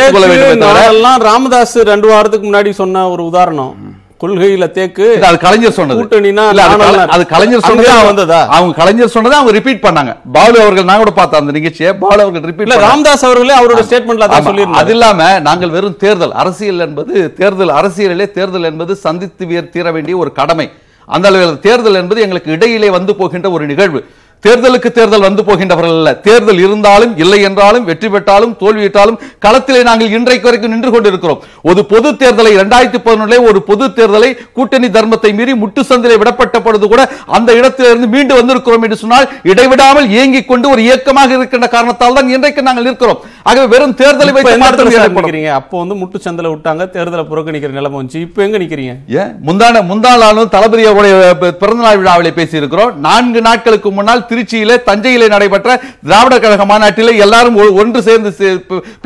ராமதாஸ் ரெண்டு வாரத்துக்கு முன்னாடி சொன்ன ஒரு உதாரணம் கொள்கையில தேக்கு அது கலைஞர் சொன்னது கலைஞர் சொன்னதா வந்ததா அவங்க கலைஞர் சொன்னதை அவங்க ரிப்பீட் பண்ணாங்க பாலு அவர்கள் நான் கூட பார்த்தோம் அந்த நிகழ்ச்சியை பாலு அவர்கள் ரிப்பீட் ராம்தாஸ் அவர்களே அவரோட ஸ்டேட்மெண்ட்ல அதான் சொல்லி அது இல்லாம நாங்கள் வெறும் தேர்தல் அரசியல் என்பது தேர்தல் அரசியலிலே தேர்தல் என்பது சந்தித்து தீர வேண்டிய ஒரு கடமை அந்த அளவில் தேர்தல் என்பது எங்களுக்கு இடையிலே வந்து போகின்ற ஒரு நிகழ்வு தேர்தலுக்கு தேர்தல் வந்து போகின்றவர்கள் அல்ல தேர்தல் இருந்தாலும் இல்லை என்றாலும் வெற்றி பெற்றாலும் தோல்வியிட்டாலும் களத்திலே நாங்கள் இன்றைக்கு வரைக்கும் நின்று கொண்டிருக்கிறோம் ஒரு பொது தேர்தலை இரண்டாயிரத்தி பதினொன்றிலே ஒரு பொது தேர்தலை கூட்டணி தர்மத்தை மீறி முட்டு சந்திலே விடப்பட்ட பொழுது கூட அந்த இடத்திலிருந்து மீண்டு வந்திருக்கிறோம் என்று சொன்னால் இடைவிடாமல் இயங்கிக் கொண்டு ஒரு இயக்கமாக இருக்கின்ற காரணத்தால் தான் இன்றைக்கு நாங்கள் இருக்கிறோம் ஆகவே வெறும் தேர்தலை வைத்து அப்போ வந்து முட்டு சந்தில விட்டாங்க தேர்தலை புறக்கணிக்கிற நிலைமை வந்துச்சு இப்போ எங்க நிக்கிறீங்க ஏன் முந்தான முந்தாளாலும் தளபதியோடைய பிறந்தநாள் விழாவிலே பேசியிருக்கிறோம் நான்கு நாட்களுக்கு முன்னால் திருச்சியிலே தஞ்சையிலே நடைபெற்ற திராவிட கழக மாநாட்டிலே எல்லாரும் ஒன்று சேர்ந்து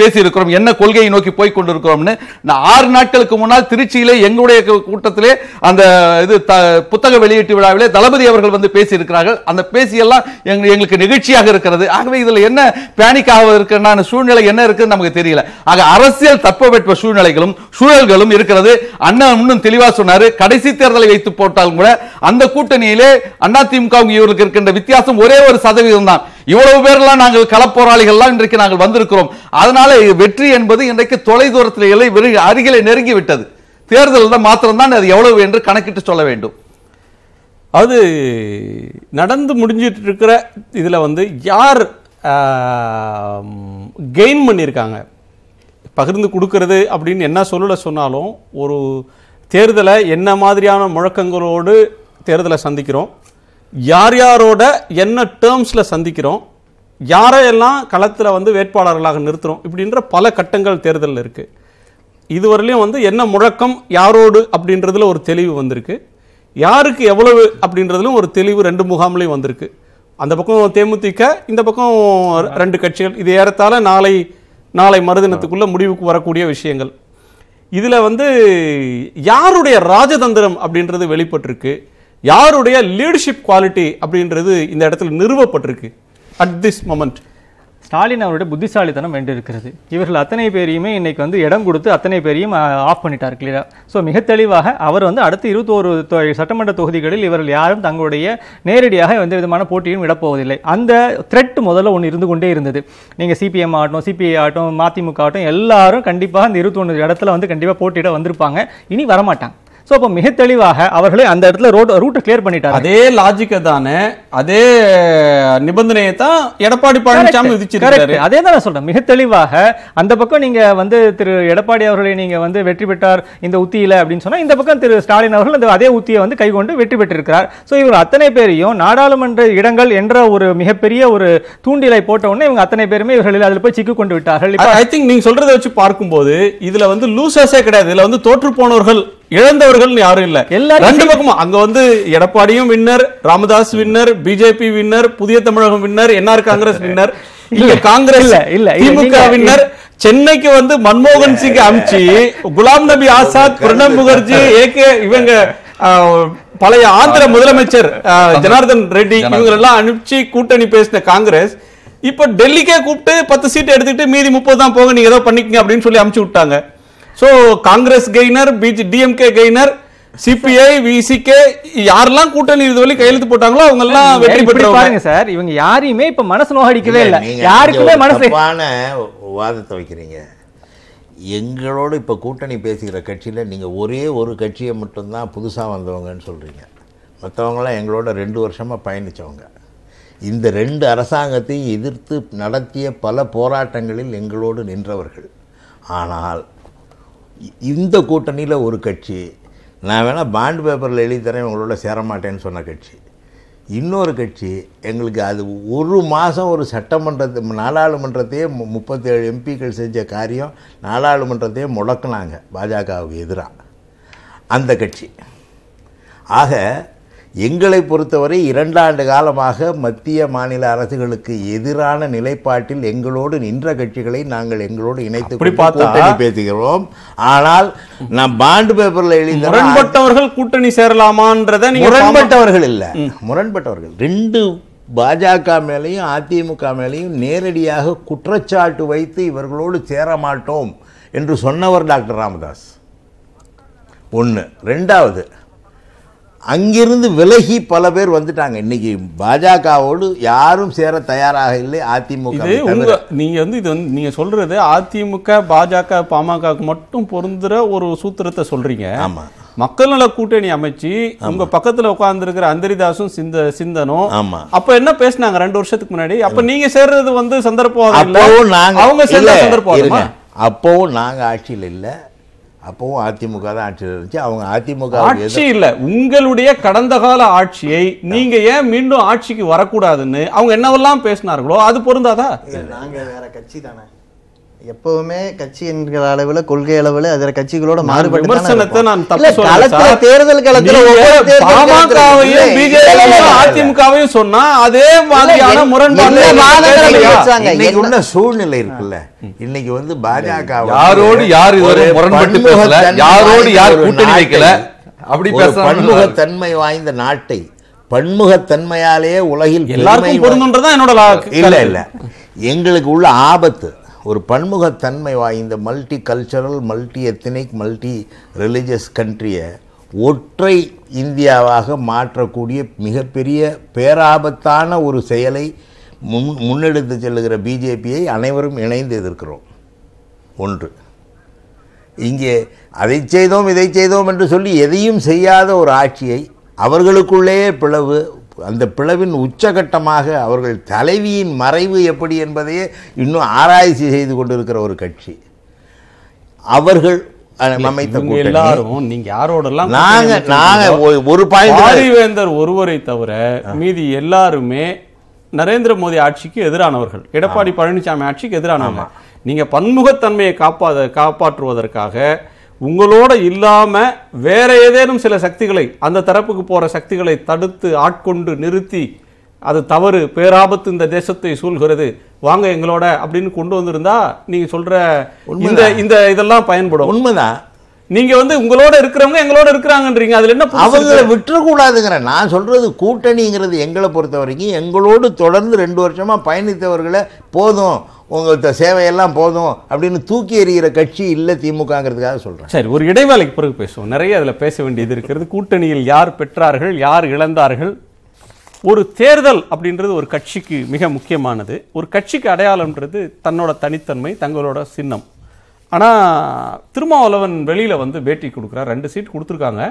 பேசியிருக்கிறோம் என்ன கொள்கையை நோக்கி போய் கொண்டிருக்கிறோம்னு ஆறு நாட்களுக்கு முன்னால் திருச்சியிலே எங்களுடைய கூட்டத்திலே அந்த இது புத்தக வெளியீட்டு விழாவிலே தளபதி அவர்கள் வந்து பேசியிருக்கிறார்கள் அந்த பேசியெல்லாம் எங்களுக்கு நிகழ்ச்சியாக இருக்கிறது ஆகவே இதுல என்ன பேனிக் ஆக இருக்கிற சூழ்நிலை சூழ்நிலை என்ன இருக்குன்னு நமக்கு தெரியல ஆக அரசியல் தட்பவெட்ப சூழ்நிலைகளும் சூழல்களும் இருக்கிறது அண்ணா இன்னும் தெளிவா சொன்னாரு கடைசி தேர்தலை வைத்து போட்டாலும் கூட அந்த கூட்டணியிலே அண்ணா திமுக இவர்களுக்கு இருக்கின்ற வித்தியாசம் ஒரே ஒரு சதவீதம் தான் இவ்வளவு பேர்லாம் நாங்கள் களப்போராளிகள்லாம் இன்றைக்கு நாங்கள் வந்திருக்கிறோம் அதனால வெற்றி என்பது இன்றைக்கு தொலை தூரத்தில் இல்லை அருகிலே நெருங்கி விட்டது தேர்தல் தான் மாத்திரம் தான் அது எவ்வளவு என்று கணக்கிட்டு சொல்ல வேண்டும் அது நடந்து முடிஞ்சிட்டு இருக்கிற இதில் வந்து யார் கெயின் பண்ணியிருக்காங்க பகிர்ந்து கொடுக்கறது அப்படின்னு என்ன சொல்லலை சொன்னாலும் ஒரு தேர்தலை என்ன மாதிரியான முழக்கங்களோடு தேர்தலை சந்திக்கிறோம் யார் யாரோட என்ன டேர்ம்ஸில் சந்திக்கிறோம் யாரையெல்லாம் களத்தில் வந்து வேட்பாளர்களாக நிறுத்துகிறோம் இப்படின்ற பல கட்டங்கள் தேர்தலில் இருக்குது இதுவரையிலையும் வந்து என்ன முழக்கம் யாரோடு அப்படின்றதுல ஒரு தெளிவு வந்திருக்கு யாருக்கு எவ்வளவு அப்படின்றதுலும் ஒரு தெளிவு ரெண்டு முகாம்லேயும் வந்திருக்கு அந்த பக்கம் தேமுதிக இந்த பக்கம் ரெண்டு கட்சிகள் இது ஏறத்தாழ நாளை நாளை மறுதினத்துக்குள்ள முடிவுக்கு வரக்கூடிய விஷயங்கள் இதில் வந்து யாருடைய ராஜதந்திரம் அப்படின்றது வெளிப்பட்டிருக்கு யாருடைய லீடர்ஷிப் குவாலிட்டி அப்படின்றது இந்த இடத்துல நிறுவப்பட்டிருக்கு அட் திஸ் மொமெண்ட் ஸ்டாலின் அவருடைய புத்திசாலித்தனம் வென்றிருக்கிறது இவர்கள் அத்தனை பேரையுமே இன்னைக்கு வந்து இடம் கொடுத்து அத்தனை பேரையும் ஆஃப் பண்ணிட்டார் கிளியராக ஸோ மிக தெளிவாக அவர் வந்து அடுத்த இருபத்தோரு சட்டமன்ற தொகுதிகளில் இவர்கள் யாரும் தங்களுடைய நேரடியாக எந்த விதமான போட்டியும் விடப்போவதில்லை அந்த த்ரெட் முதல்ல ஒன்று இருந்து கொண்டே இருந்தது நீங்கள் சிபிஎம் ஆகட்டும் சிபிஐ ஆகட்டும் மதிமுக ஆகட்டும் எல்லாரும் கண்டிப்பாக அந்த இருபத்தொன்று இடத்துல வந்து கண்டிப்பாக போட்டியிட வந்திருப்பாங்க இனி வரமாட்டாங்க ஸோ அப்போ மிக தெளிவாக அவர்களே அந்த இடத்துல ரோட் ரூட்டை கிளியர் பண்ணிட்டாங்க அதே லாஜிக்கை தானே அதே நிபந்தனையை தான் எடப்பாடி பழனிசாமி விதிச்சிருக்காரு அதே தான் நான் சொல்கிறேன் மிக தெளிவாக அந்த பக்கம் நீங்கள் வந்து திரு எடப்பாடி அவர்களை நீங்கள் வந்து வெற்றி பெற்றார் இந்த உத்தியில் அப்படின்னு சொன்னால் இந்த பக்கம் திரு ஸ்டாலின் அவர்கள் அந்த அதே உத்தியை வந்து கைகொண்டு வெற்றி பெற்றிருக்கிறார் ஸோ இவர் அத்தனை பேரையும் நாடாளுமன்ற இடங்கள் என்ற ஒரு மிகப்பெரிய ஒரு தூண்டிலை போட்ட உடனே இவங்க அத்தனை பேருமே இவர்களில் அதில் போய் சிக்கு கொண்டு விட்டார்கள் ஐ திங்க் நீங்கள் சொல்கிறத வச்சு பார்க்கும்போது இதில் வந்து லூசஸே கிடையாது இதில் வந்து தோற்று போனவர்கள் இழந்தவர்கள் யாரும் இல்ல ரெண்டு பக்கமும் அங்க வந்து எடப்பாடியும் winner Ramadoss winner BJP winner Puthiya Tamilagam winner NR Congress winner இல்ல காங்கிரஸ் இல்ல இல்ல திமுக வின்னர் சென்னைக்கு வந்து மன்மோகன் சிங் அமிச்சு குலாம் நபி ஆசாத் பிரணப் முகர்ஜி ஏ கே இவங்க பழைய ஆந்திர முதலமைச்சர் ஜனார்தன் ரெட்டி இவங்க எல்லாம் அனுப்பிச்சு கூட்டணி பேசின காங்கிரஸ் இப்ப டெல்லிக்கே கூப்பிட்டு பத்து சீட் எடுத்துட்டு மீதி முப்பது தான் போக நீங்க ஏதோ பண்ணிக்கங்க அப்படின்னு சொல்லி அமுச்சு விட்டாங்க so Congress gainer PJ DMK gainer CBI VCK யாரெல்லாம் கூட்டணி இது வழி கையெழுத்து போட்டாங்களோ அவங்க எல்லாம் வெற்றி பெற்று பாருங்க சார் இவங்க யாரையுமே இப்ப மனசு நோகடிக்கவே இல்லை யாருக்குமே மனசு வாதத்தை வைக்கிறீங்க எங்களோட இப்போ கூட்டணி பேசுகிற கட்சியில் நீங்கள் ஒரே ஒரு கட்சியை மட்டும்தான் புதுசாக வந்தவங்கன்னு சொல்கிறீங்க மற்றவங்களாம் எங்களோட ரெண்டு வருஷமாக பயணித்தவங்க இந்த ரெண்டு அரசாங்கத்தை எதிர்த்து நடத்திய பல போராட்டங்களில் எங்களோடு நின்றவர்கள் ஆனால் இந்த கூட்டணியில் ஒரு கட்சி நான் வேணால் பாண்ட் பேப்பரில் எழுதி தரேன் உங்களோட சேரமாட்டேன்னு சொன்ன கட்சி இன்னொரு கட்சி எங்களுக்கு அது ஒரு மாதம் ஒரு சட்டமன்றத்து நாடாளுமன்றத்தையே முப்பத்தேழு எம்பிக்கள் செஞ்ச காரியம் நாடாளுமன்றத்தையே முடக்கினாங்க பாஜகவுக்கு எதிராக அந்த கட்சி ஆக எங்களை பொறுத்தவரை இரண்டாண்டு காலமாக மத்திய மாநில அரசுகளுக்கு எதிரான நிலைப்பாட்டில் எங்களோடு நின்ற கட்சிகளை நாங்கள் எங்களோடு இணைத்து பேசுகிறோம் ஆனால் நான் பாண்டு பேப்பர்ல எழுதி முரண்பட்டவர்கள் கூட்டணி சேரலாமான்றத முரண்பட்டவர்கள் இல்ல முரண்பட்டவர்கள் ரெண்டு பாஜக மேலையும் அதிமுக மேலையும் நேரடியாக குற்றச்சாட்டு வைத்து இவர்களோடு சேர மாட்டோம் என்று சொன்னவர் டாக்டர் ராமதாஸ் ஒன்று ரெண்டாவது அங்கிருந்து விலகி பல பேர் வந்துட்டாங்க இன்னைக்கு பாஜகவோடு யாரும் சேர தயாராக இல்லை அதிமுக நீங்க வந்து இது வந்து நீங்க சொல்றது அதிமுக பாஜக பாமக மட்டும் பொருந்துற ஒரு சூத்திரத்தை சொல்றீங்க ஆமா மக்கள் நல கூட்டணி அமைச்சு உங்க பக்கத்துல உட்கார்ந்து இருக்கிற அந்தரிதாசும் சிந்த சிந்தனும் ஆமா அப்ப என்ன பேசினாங்க ரெண்டு வருஷத்துக்கு முன்னாடி அப்ப நீங்க சேர்றது வந்து சந்தர்ப்பம் அவங்க சேர்ந்த சந்தர்ப்பம் அப்பவும் நாங்க ஆட்சியில் இல்லை அப்பவும் அதிமுக தான் ஆட்சியில் இருந்துச்சு அவங்க அதிமுக ஆட்சி இல்லை உங்களுடைய கடந்த கால ஆட்சியை நீங்க ஏன் மீண்டும் ஆட்சிக்கு வரக்கூடாதுன்னு அவங்க என்னவெல்லாம் பேசினார்களோ அது பொருந்தாதா நாங்க வேற கட்சி தானே எப்பவுமே கட்சி என்கிற அளவில் கொள்கை அளவுல அதர கட்சிகளோட மாறுபட்டு விமர்சனத்தை நான் களத்துல தேர்தல் களத்துல அதிமுகவையும் சொன்னா அதே மாதிரியான முரண்பாடு உள்ள சூழ்நிலை இருக்குல்ல இன்னைக்கு வந்து பாஜக யாரோடு யார் இதுவரை முரண்பட்டு பேசல யாரோடு யார் கூட்டணி வைக்கல அப்படி பன்முகத்தன்மை வாய்ந்த நாட்டை பன்முகத்தன்மையாலேயே உலகில் எல்லாருக்கும் பொருந்துன்றதான் என்னோட இல்ல இல்ல எங்களுக்கு உள்ள ஆபத்து ஒரு பன்முகத்தன்மை வாய்ந்த multi cultural multi ethnic multi religious கண்ட்ரியை ஒற்றை இந்தியாவாக மாற்றக்கூடிய மிகப்பெரிய பேராபத்தான ஒரு செயலை முன் முன்னெடுத்து செல்லுகிற பிஜேபியை அனைவரும் இணைந்து எதிர்க்கிறோம் ஒன்று இங்கே அதை செய்தோம் இதை செய்தோம் என்று சொல்லி எதையும் செய்யாத ஒரு ஆட்சியை அவர்களுக்குள்ளேயே பிளவு அந்த பிளவின் உச்சகட்டமாக அவர்கள் தலைவியின் மறைவு எப்படி என்பதையே இன்னும் ஆராய்ச்சி செய்து கொண்டிருக்கிற ஒரு கட்சி அவர்கள் எல்லாரும் நீங்க நாங்க நாங்க ஒரு ஒருவரை தவிர மீதி எல்லாருமே நரேந்திர மோடி ஆட்சிக்கு எதிரானவர்கள் எடப்பாடி பழனிசாமி ஆட்சிக்கு எதிரானவர்கள் நீங்க பன்முகத்தன்மையை காப்பாத காப்பாற்றுவதற்காக உங்களோட இல்லாமல் வேற ஏதேனும் சில சக்திகளை அந்த தரப்புக்கு போகிற சக்திகளை தடுத்து ஆட்கொண்டு நிறுத்தி அது தவறு பேராபத்து இந்த தேசத்தை சூழ்கிறது வாங்க எங்களோட அப்படின்னு கொண்டு வந்திருந்தா நீங்க சொல்ற இந்த இந்த இதெல்லாம் பயன்படும் உண்மைதான் நீங்க வந்து உங்களோட இருக்கிறவங்க எங்களோட இருக்கிறாங்கன்றீங்க அதுல என்ன அவங்களை விட்டுறக்கூடாதுங்கிற நான் சொல்றது கூட்டணிங்கிறது எங்களை பொறுத்த வரைக்கும் எங்களோடு தொடர்ந்து ரெண்டு வருஷமா பயணித்தவர்களை போதும் உங்கள்கிட்ட சேவையெல்லாம் போதும் அப்படின்னு தூக்கி எறிகிற கட்சி இல்லை திமுகங்கிறதுக்காக சொல்கிறேன் சரி ஒரு இடைவேளைக்கு பிறகு பேசுவோம் நிறைய அதில் பேச வேண்டியது இருக்கிறது கூட்டணியில் யார் பெற்றார்கள் யார் இழந்தார்கள் ஒரு தேர்தல் அப்படின்றது ஒரு கட்சிக்கு மிக முக்கியமானது ஒரு கட்சிக்கு அடையாளம்ன்றது தன்னோட தனித்தன்மை தங்களோட சின்னம் ஆனால் திருமாவளவன் வெளியில் வந்து பேட்டி கொடுக்குறார் ரெண்டு சீட் கொடுத்துருக்காங்க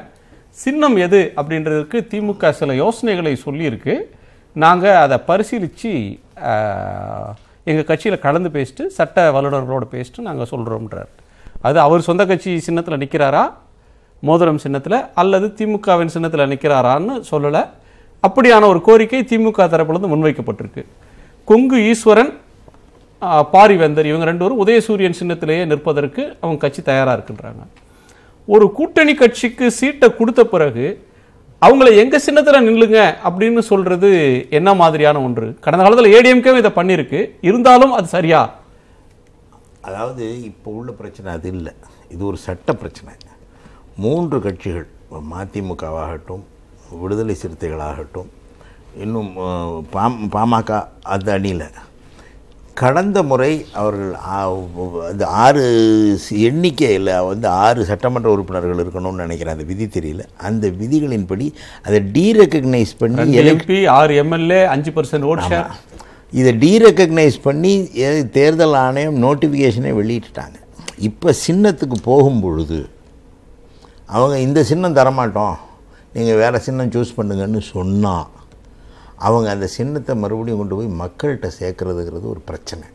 சின்னம் எது அப்படின்றதுக்கு திமுக சில யோசனைகளை சொல்லியிருக்கு நாங்கள் அதை பரிசீலித்து எங்கள் கட்சியில் கலந்து பேசிட்டு சட்ட வல்லுநர்களோடு பேசிட்டு நாங்கள் சொல்கிறோம்ன்றார் அது அவர் சொந்த கட்சி சின்னத்தில் நிற்கிறாரா மோதிரம் சின்னத்தில் அல்லது திமுகவின் சின்னத்தில் நிற்கிறாரான்னு சொல்லலை அப்படியான ஒரு கோரிக்கை திமுக தரப்புலேருந்து முன்வைக்கப்பட்டிருக்கு கொங்கு ஈஸ்வரன் பாரிவேந்தர் இவங்க ரெண்டு பேரும் உதயசூரியன் சின்னத்திலேயே நிற்பதற்கு அவங்க கட்சி தயாராக இருக்கின்றாங்க ஒரு கூட்டணி கட்சிக்கு சீட்டை கொடுத்த பிறகு அவங்கள எங்கள் சின்னத்தில் நில்லுங்க அப்படின்னு சொல்கிறது என்ன மாதிரியான ஒன்று கடந்த காலத்தில் ஏடிஎம்கே இதை பண்ணியிருக்கு இருந்தாலும் அது சரியா அதாவது இப்போ உள்ள பிரச்சனை அது இல்லை இது ஒரு சட்ட பிரச்சனை மூன்று கட்சிகள் மதிமுகவாகட்டும் விடுதலை சிறுத்தைகளாகட்டும் இன்னும் பாம் பாமக அந்த அணியில் கடந்த முறை அவர்கள் அந்த ஆறு எண்ணிக்கையில் வந்து ஆறு சட்டமன்ற உறுப்பினர்கள் இருக்கணும்னு நினைக்கிறேன் அந்த விதி தெரியல அந்த விதிகளின்படி அதை டீரெக்கக்னைஸ் பண்ணி எழுப்பி ஆறு எம்எல்ஏ அஞ்சு பர்சன்ட் ஓட் இதை டீரெக்கக்னைஸ் பண்ணி தேர்தல் ஆணையம் நோட்டிஃபிகேஷனே வெளியிட்டுட்டாங்க இப்போ சின்னத்துக்கு போகும் பொழுது அவங்க இந்த சின்னம் தரமாட்டோம் நீங்கள் வேறு சின்னம் சூஸ் பண்ணுங்கன்னு சொன்னால் அவங்க அந்த சின்னத்தை மறுபடியும் கொண்டு போய் மக்கள்கிட்ட சேர்க்கறதுங்கிறது ஒரு பிரச்சனை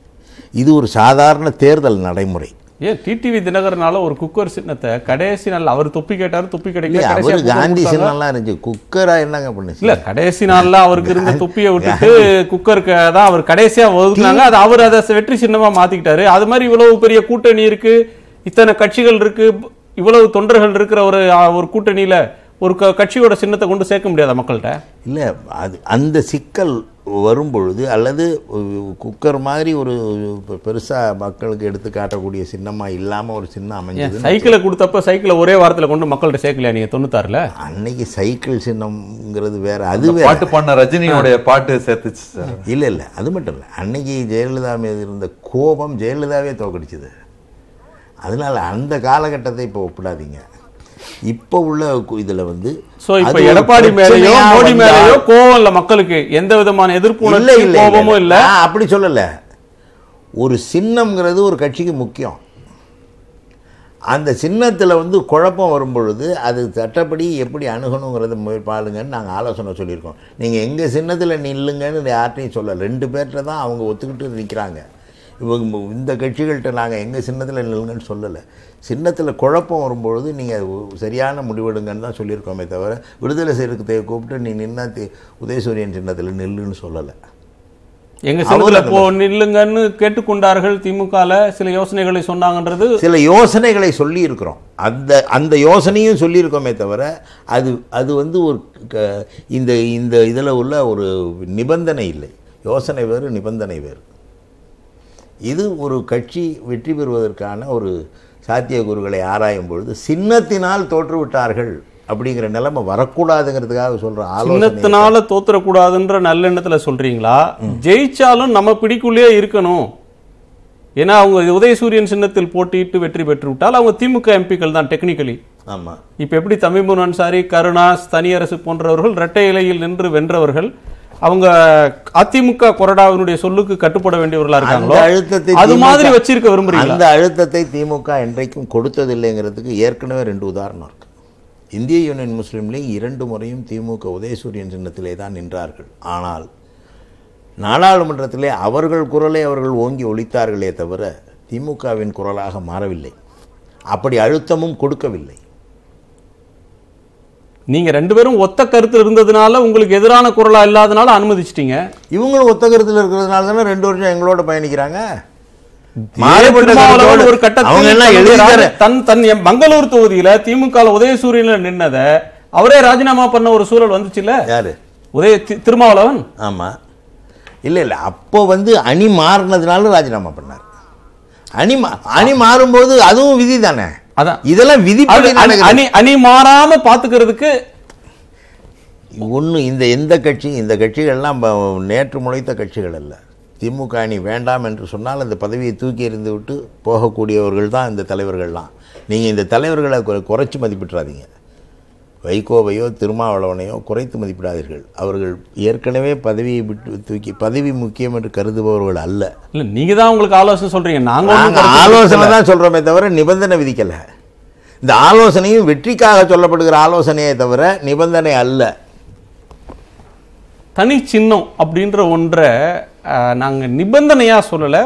இது ஒரு சாதாரண தேர்தல் நடைமுறை ஏன் டிடிவி தினகரனால ஒரு குக்கர் சின்னத்தை கடைசி நாள் அவர் தொப்பி கேட்டாரு தொப்பி கிடைக்கல அவர் காந்தி சின்னம்லாம் இருந்துச்சு குக்கரா என்னங்க பண்ணுச்சு இல்ல கடைசி நாள்ல அவருக்கு இருந்த தொப்பியை விட்டுட்டு குக்கருக்கு தான் அவர் கடைசியா ஒதுக்குனாங்க அது அவர் அதை வெற்றி சின்னமா மாத்திக்கிட்டாரு அது மாதிரி இவ்வளவு பெரிய கூட்டணி இருக்கு இத்தனை கட்சிகள் இருக்கு இவ்வளவு தொண்டர்கள் இருக்கிற ஒரு ஒரு கூட்டணியில ஒரு க கட்சியோட சின்னத்தை கொண்டு சேர்க்க முடியாத மக்கள்கிட்ட இல்லை அது அந்த சிக்கல் வரும்பொழுது அல்லது குக்கர் மாதிரி ஒரு பெருசாக மக்களுக்கு எடுத்து காட்டக்கூடிய சின்னமாக இல்லாமல் ஒரு சின்ன அமைஞ்சது சைக்கிளை கொடுத்தப்ப சைக்கிளை ஒரே வாரத்தில் கொண்டு மக்கள்கிட்ட சேர்க்கலையா நீங்கள் தொண்ணூத்தாறில் அன்னைக்கு சைக்கிள் சின்னம்ங்கிறது வேற அது பாட்டு பாடின ரஜினியோடைய பாட்டு சேர்த்துச்சு இல்லை இல்லை அது மட்டும் இல்லை அன்னைக்கு ஜெயலலிதா மீது இருந்த கோபம் ஜெயலலிதாவே தோக்கடிச்சது அதனால் அந்த காலகட்டத்தை இப்போ ஒப்பிடாதீங்க இப்போ உள்ள இதுல வந்து சோ இப்போ எடப்பாடி மேலேயோ மோடி மேலேயோ கோபம் இல்ல மக்களுக்கு எந்த விதமான எதிர்ப்பு இல்ல கோபமும் இல்ல அப்படி சொல்லல ஒரு சின்னம்ங்கிறது ஒரு கட்சிக்கு முக்கியம் அந்த சின்னத்தில் வந்து குழப்பம் வரும்பொழுது அது சட்டப்படி எப்படி அணுகணுங்கிறத பாருங்கன்னு நாங்கள் ஆலோசனை சொல்லியிருக்கோம் நீங்கள் எங்கள் சின்னத்தில் நில்லுங்கன்னு யார்ட்டையும் சொல்ல ரெண்டு பேர்கிட்ட தான் அவங்க ஒத்துக்கிட்டு நிற்கிறாங்க இவங்க இந்த கட்சிகள்கிட்ட நாங்கள் எங்கள் சின்னத்தில் நில்லுங்கன்னு சொல்லலை சின்னத்தில் குழப்பம் வரும்பொழுது நீங்கள் சரியான முடிவெடுங்கன்னு தான் சொல்லியிருக்கோமே தவிர விடுதலை செய்கிறதுக்கு கூப்பிட்டு நீ நின்னா உதயசூரியன் சின்னத்தில் நில்லுன்னு சொல்லலை எங்கள் சின்னத்தில் இப்போ நில்லுங்கன்னு கேட்டுக்கொண்டார்கள் திமுகவில் சில யோசனைகளை சொன்னாங்கன்றது சில யோசனைகளை சொல்லியிருக்கிறோம் அந்த அந்த யோசனையும் சொல்லியிருக்கோமே தவிர அது அது வந்து ஒரு இந்த இந்த இதில் உள்ள ஒரு நிபந்தனை இல்லை யோசனை வேறு நிபந்தனை வேறு இது ஒரு கட்சி வெற்றி பெறுவதற்கான ஒரு சாத்திய குருகளை ஆராயும் பொழுது சின்னத்தினால் தோற்றுவிட்டார்கள் அப்படிங்கிற நிலைமை வரக்கூடாதுங்கிறதுக்காக சொல்கிறேன் சின்னத்தினால தோற்றக்கூடாதுன்ற நல்லெண்ணத்தில் சொல்கிறீங்களா ஜெயிச்சாலும் நம்ம பிடிக்குள்ளேயே இருக்கணும் ஏன்னா அவங்க உதயசூரியன் சின்னத்தில் போட்டியிட்டு வெற்றி பெற்று விட்டால் அவங்க திமுக எம்பிக்கள் தான் டெக்னிக்கலி ஆமாம் இப்போ எப்படி தமிழ்முன் அன்சாரி கருணாஸ் தனியரசு போன்றவர்கள் இரட்டை இலையில் நின்று வென்றவர்கள் அவங்க அதிமுக கொறடாவினுடைய சொல்லுக்கு கட்டுப்பட வேண்டியவர்களா இருக்காங்களோ அழுத்தத்தை அது மாதிரி வச்சிருக்க விரும்புறீங்க அந்த அழுத்தத்தை திமுக என்றைக்கும் கொடுத்ததில்லைங்கிறதுக்கு ஏற்கனவே ரெண்டு உதாரணம் இருக்கு இந்திய யூனியன் முஸ்லீம் லீக் இரண்டு முறையும் திமுக உதயசூரியன் சின்னத்திலே தான் நின்றார்கள் ஆனால் நாடாளுமன்றத்திலே அவர்கள் குரலை அவர்கள் ஓங்கி ஒழித்தார்களே தவிர திமுகவின் குரலாக மாறவில்லை அப்படி அழுத்தமும் கொடுக்கவில்லை நீங்க ரெண்டு பேரும் ஒத்த கருத்து இருந்ததுனால உங்களுக்கு எதிரான குரலா இல்லாதனால அனுமதிச்சிட்டீங்க இவங்களும் ஒத்த கருத்துல இருக்கிறதுனால தானே ரெண்டு வருஷம் எங்களோட பயணிக்கிறாங்க ஒரு கட்டத்தில் தன் தன் மங்களூர் தொகுதியில திமுக உதயசூரியன்ல நின்னத அவரே ராஜினாமா பண்ண ஒரு சூழல் வந்துச்சுல்ல யாரு உதய திருமாவளவன் ஆமா இல்ல இல்ல அப்போ வந்து அணி மாறினதுனால ராஜினாமா பண்ணார் அணி அணி மாறும்போது அதுவும் விதி தானே அதான் இதெல்லாம் விதி அணி அணி மாறாம பாத்துக்கிறதுக்கு ஒன்று இந்த எந்த கட்சி இந்த கட்சிகள்லாம் நேற்று முளைத்த கட்சிகள் அல்ல திமுக அணி வேண்டாம் என்று சொன்னால் அந்த பதவியை தூக்கி எறிந்து விட்டு போகக்கூடியவர்கள் தான் இந்த தலைவர்கள்லாம் நீங்கள் இந்த தலைவர்களை குறைச்சி மதிப்பிட்டுறாதீங்க வைகோவையோ திருமாவளவனையோ குறைத்து மதிப்பிடாதீர்கள் அவர்கள் ஏற்கனவே பதவியை விட்டு தூக்கி பதவி முக்கியம் என்று கருதுபவர்கள் அல்ல இல்லை நீங்கள் தான் உங்களுக்கு ஆலோசனை சொல்கிறீங்க நாங்கள் ஆலோசனை தான் சொல்கிறோமே தவிர நிபந்தனை விதிக்கலை இந்த ஆலோசனையும் வெற்றிக்காக சொல்லப்படுகிற ஆலோசனையை தவிர நிபந்தனை அல்ல தனி சின்னம் அப்படின்ற ஒன்றை நாங்கள் நிபந்தனையாக சொல்லலை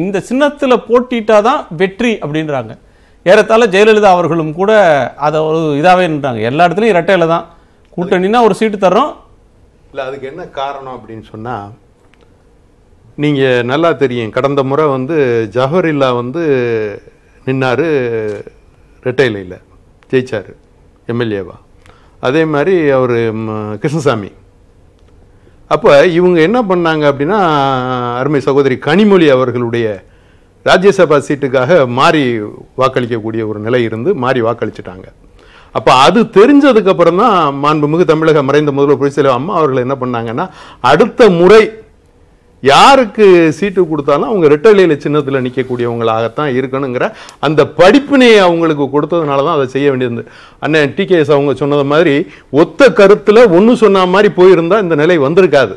இந்த சின்னத்தில் போட்டிட்டாதான் வெற்றி அப்படின்றாங்க ஏறத்தாழ ஜெயலலிதா அவர்களும் கூட அதை ஒரு இதாகவே நின்றாங்க எல்லா இடத்துலையும் இரட்டையில் தான் கூட்டணின்னா ஒரு சீட்டு தர்றோம் இல்லை அதுக்கு என்ன காரணம் அப்படின்னு சொன்னால் நீங்கள் நல்லா தெரியும் கடந்த முறை வந்து ஜஹரில்லா வந்து நின்னார் ரெட்டையிலையில் ஜெயிச்சார் எம்எல்ஏவா அதே மாதிரி அவர் கிருஷ்ணசாமி அப்போ இவங்க என்ன பண்ணாங்க அப்படின்னா அருமை சகோதரி கனிமொழி அவர்களுடைய ராஜ்யசபா சீட்டுக்காக மாறி வாக்களிக்கக்கூடிய ஒரு நிலை இருந்து மாறி வாக்களிச்சிட்டாங்க அப்போ அது தெரிஞ்சதுக்கப்புறம் தான் மாண்புமிகு தமிழக மறைந்த முதல்வர் பொதுச்செயலர் அம்மா அவர்கள் என்ன பண்ணாங்கன்னா அடுத்த முறை யாருக்கு சீட்டு கொடுத்தாலும் அவங்க ரெட்டலையில் சின்னத்தில் நிற்கக்கூடியவங்களாகத்தான் இருக்கணுங்கிற அந்த படிப்பினையை அவங்களுக்கு கொடுத்ததுனால தான் அதை செய்ய வேண்டியது அண்ணன் டிகேஎஸ் அவங்க சொன்னது மாதிரி ஒத்த கருத்தில் ஒன்று சொன்ன மாதிரி போயிருந்தால் இந்த நிலை வந்திருக்காது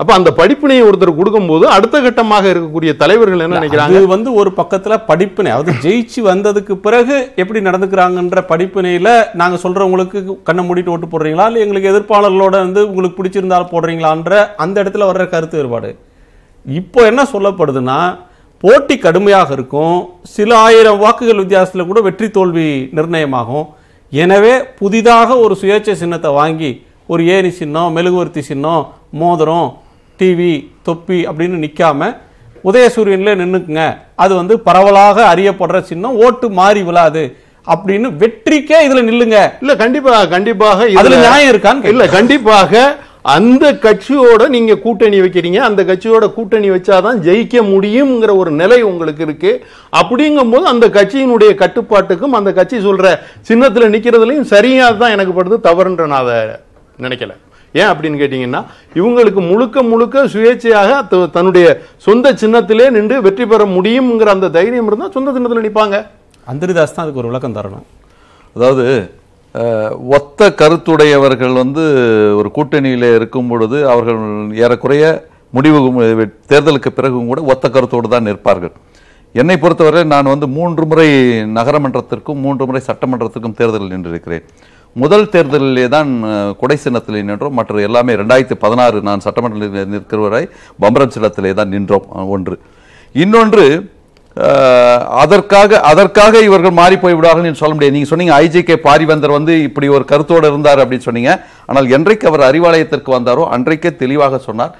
அப்ப அந்த படிப்பினையை ஒருத்தர் கொடுக்கும்போது அடுத்த கட்டமாக இருக்கக்கூடிய தலைவர்கள் என்ன நினைக்கிறாங்க வந்து ஒரு பக்கத்துல படிப்பினை அதாவது ஜெயிச்சு வந்ததுக்கு பிறகு எப்படி நடந்துக்கிறாங்கன்ற படிப்பினையில நாங்க சொல்றவங்களுக்கு கண்ணை மூடிட்டு ஓட்டு போடுறீங்களா இல்லை எங்களுக்கு எதிர்ப்பாளர்களோட வந்து உங்களுக்கு பிடிச்சிருந்தாலும் போடுறீங்களான்ற அந்த இடத்துல வர்ற கருத்து வேறுபாடு இப்போ என்ன சொல்லப்படுதுன்னா போட்டி கடுமையாக இருக்கும் சில ஆயிரம் வாக்குகள் வித்தியாசத்தில் கூட வெற்றி தோல்வி நிர்ணயமாகும் எனவே புதிதாக ஒரு சுயேட்சை சின்னத்தை வாங்கி ஒரு ஏரி சின்னம் மெழுகுவர்த்தி சின்னம் மோதிரம் டிவி தொப்பி அப்படின்னு நிற்காம உதயசூரியன்ல நின்றுக்குங்க அது வந்து பரவலாக அறியப்படுற சின்னம் ஓட்டு மாறி விழாது அப்படின்னு வெற்றிக்கே இதுல நில்லுங்க இல்ல கண்டிப்பா கண்டிப்பாக இதுல நியாயம் இருக்கான்னு இல்ல கண்டிப்பாக அந்த கட்சியோட நீங்க கூட்டணி வைக்கிறீங்க அந்த கட்சியோட கூட்டணி வச்சாதான் ஜெயிக்க முடியுங்கிற ஒரு நிலை உங்களுக்கு இருக்கு அப்படிங்கும்போது அந்த கட்சியினுடைய கட்டுப்பாட்டுக்கும் அந்த கட்சி சொல்ற சின்னத்துல நிக்கிறதுலயும் சரியா தான் எனக்கு படுது தவறுன்ற நான் அதை நினைக்கல ஏன் அப்படின்னு கேட்டிங்கன்னா இவங்களுக்கு முழுக்க முழுக்க சுயேட்சையாக தன்னுடைய சொந்த சின்னத்திலே நின்று வெற்றி பெற முடியுங்கிற அந்த தைரியம் இருந்தால் சொந்த சின்னத்தில் நிற்பாங்க அந்தரிதாஸ் தான் அதுக்கு ஒரு விளக்கம் தரணும் அதாவது ஒத்த கருத்துடையவர்கள் வந்து ஒரு கூட்டணியில் இருக்கும் பொழுது அவர்கள் ஏறக்குறைய முடிவு தேர்தலுக்கு பிறகும் கூட ஒத்த கருத்தோடு தான் நிற்பார்கள் என்னை பொறுத்தவரை நான் வந்து மூன்று முறை நகரமன்றத்திற்கும் மூன்று முறை சட்டமன்றத்திற்கும் தேர்தல் நின்றிருக்கிறேன் முதல் தேர்தலிலே தான் கொடை சின்னத்தில் நின்றோம் மற்ற எல்லாமே ரெண்டாயிரத்தி பதினாறு நான் சட்டமன்றத்தில் நிற்கிறவரை பம்பரம் சின்னத்திலே தான் நின்றோம் ஒன்று இன்னொன்று அதற்காக அதற்காக இவர்கள் மாறி போய்விடுவார்கள் என்று சொல்ல முடியாது நீங்கள் சொன்னீங்க ஐஜே கே பாரிவந்தர் வந்து இப்படி ஒரு கருத்தோடு இருந்தார் அப்படின்னு சொன்னீங்க ஆனால் என்றைக்கு அவர் அறிவாலயத்திற்கு வந்தாரோ அன்றைக்கே தெளிவாக சொன்னார்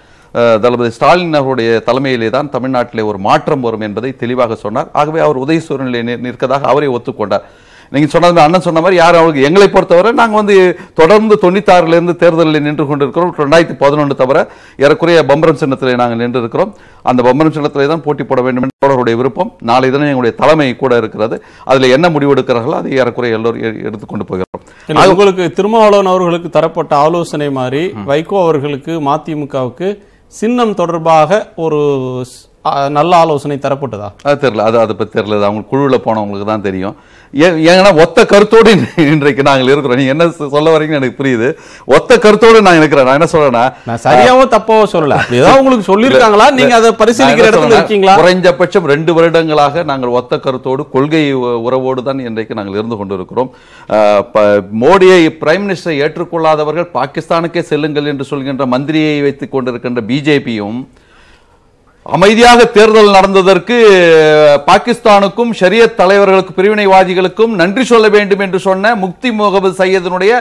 தளபதி ஸ்டாலின் அவருடைய தலைமையிலே தான் தமிழ்நாட்டிலே ஒரு மாற்றம் வரும் என்பதை தெளிவாக சொன்னார் ஆகவே அவர் சூழ்நிலை நிற்கதாக அவரே ஒத்துக்கொண்டார் நீங்கள் சொன்னது அண்ணன் சொன்ன மாதிரி யார் அவங்களுக்கு எங்களை பொறுத்தவரை நாங்கள் வந்து தொடர்ந்து தொண்ணூத்தாறுலேருந்து தேர்தலில் நின்று கொண்டிருக்கிறோம் ரெண்டாயிரத்தி பதினொன்று தவிர ஏறக்குறைய பம்பரம் சின்னத்தில் நாங்கள் நின்று இருக்கிறோம் அந்த பம்பரம் சின்னத்தில் தான் போட்டி போட வேண்டும் என்று தோழருடைய விருப்பம் நாளை தினம் எங்களுடைய தலைமை கூட இருக்கிறது அதில் என்ன முடிவெடுக்கிறார்களோ அதை ஏறக்குறைய எல்லோரும் எடுத்துக்கொண்டு போகிறோம் உங்களுக்கு திருமாவளவன் அவர்களுக்கு தரப்பட்ட ஆலோசனை மாதிரி வைகோ அவர்களுக்கு மதிமுகவுக்கு சின்னம் தொடர்பாக ஒரு நல்ல ஆலோசனை தரப்பட்டதா அது தெரியல அது அதை பற்றி தெரியல அவங்க குழுவில் போனவங்களுக்கு தான் தெரியும் ஏன்னா ஒத்த கருத்தோடு இன்றைக்கு நாங்கள் இருக்கிறோம் நீ என்ன சொல்ல வரீங்கன்னு எனக்கு புரியுது ஒத்த கருத்தோடு நான் இருக்கிறேன் நான் என்ன சொல்றேன்னா நான் சரியாகவும் தப்பாவோ சொல்லல ஏதாவது உங்களுக்கு சொல்லியிருக்காங்களா நீங்கள் அதை பரிசீலிக்கிற இடத்துல இருக்கீங்களா குறைஞ்சபட்சம் ரெண்டு வருடங்களாக நாங்கள் ஒத்த கருத்தோடு கொள்கை உறவோடு தான் இன்றைக்கு நாங்கள் இருந்து கொண்டு இருக்கிறோம் மோடியை பிரைம் மினிஸ்டரை ஏற்றுக்கொள்ளாதவர்கள் பாகிஸ்தானுக்கே செல்லுங்கள் என்று சொல்கின்ற மந்திரியை வைத்துக் கொண்டிருக்கின்ற பிஜேபியும் அமைதியாக தேர்தல் நடந்ததற்கு பாகிஸ்தானுக்கும் ஷரியத் தலைவர்களுக்கு பிரிவினைவாதிகளுக்கும் நன்றி சொல்ல வேண்டும் என்று சொன்ன முக்தி முகமது சையதனுடைய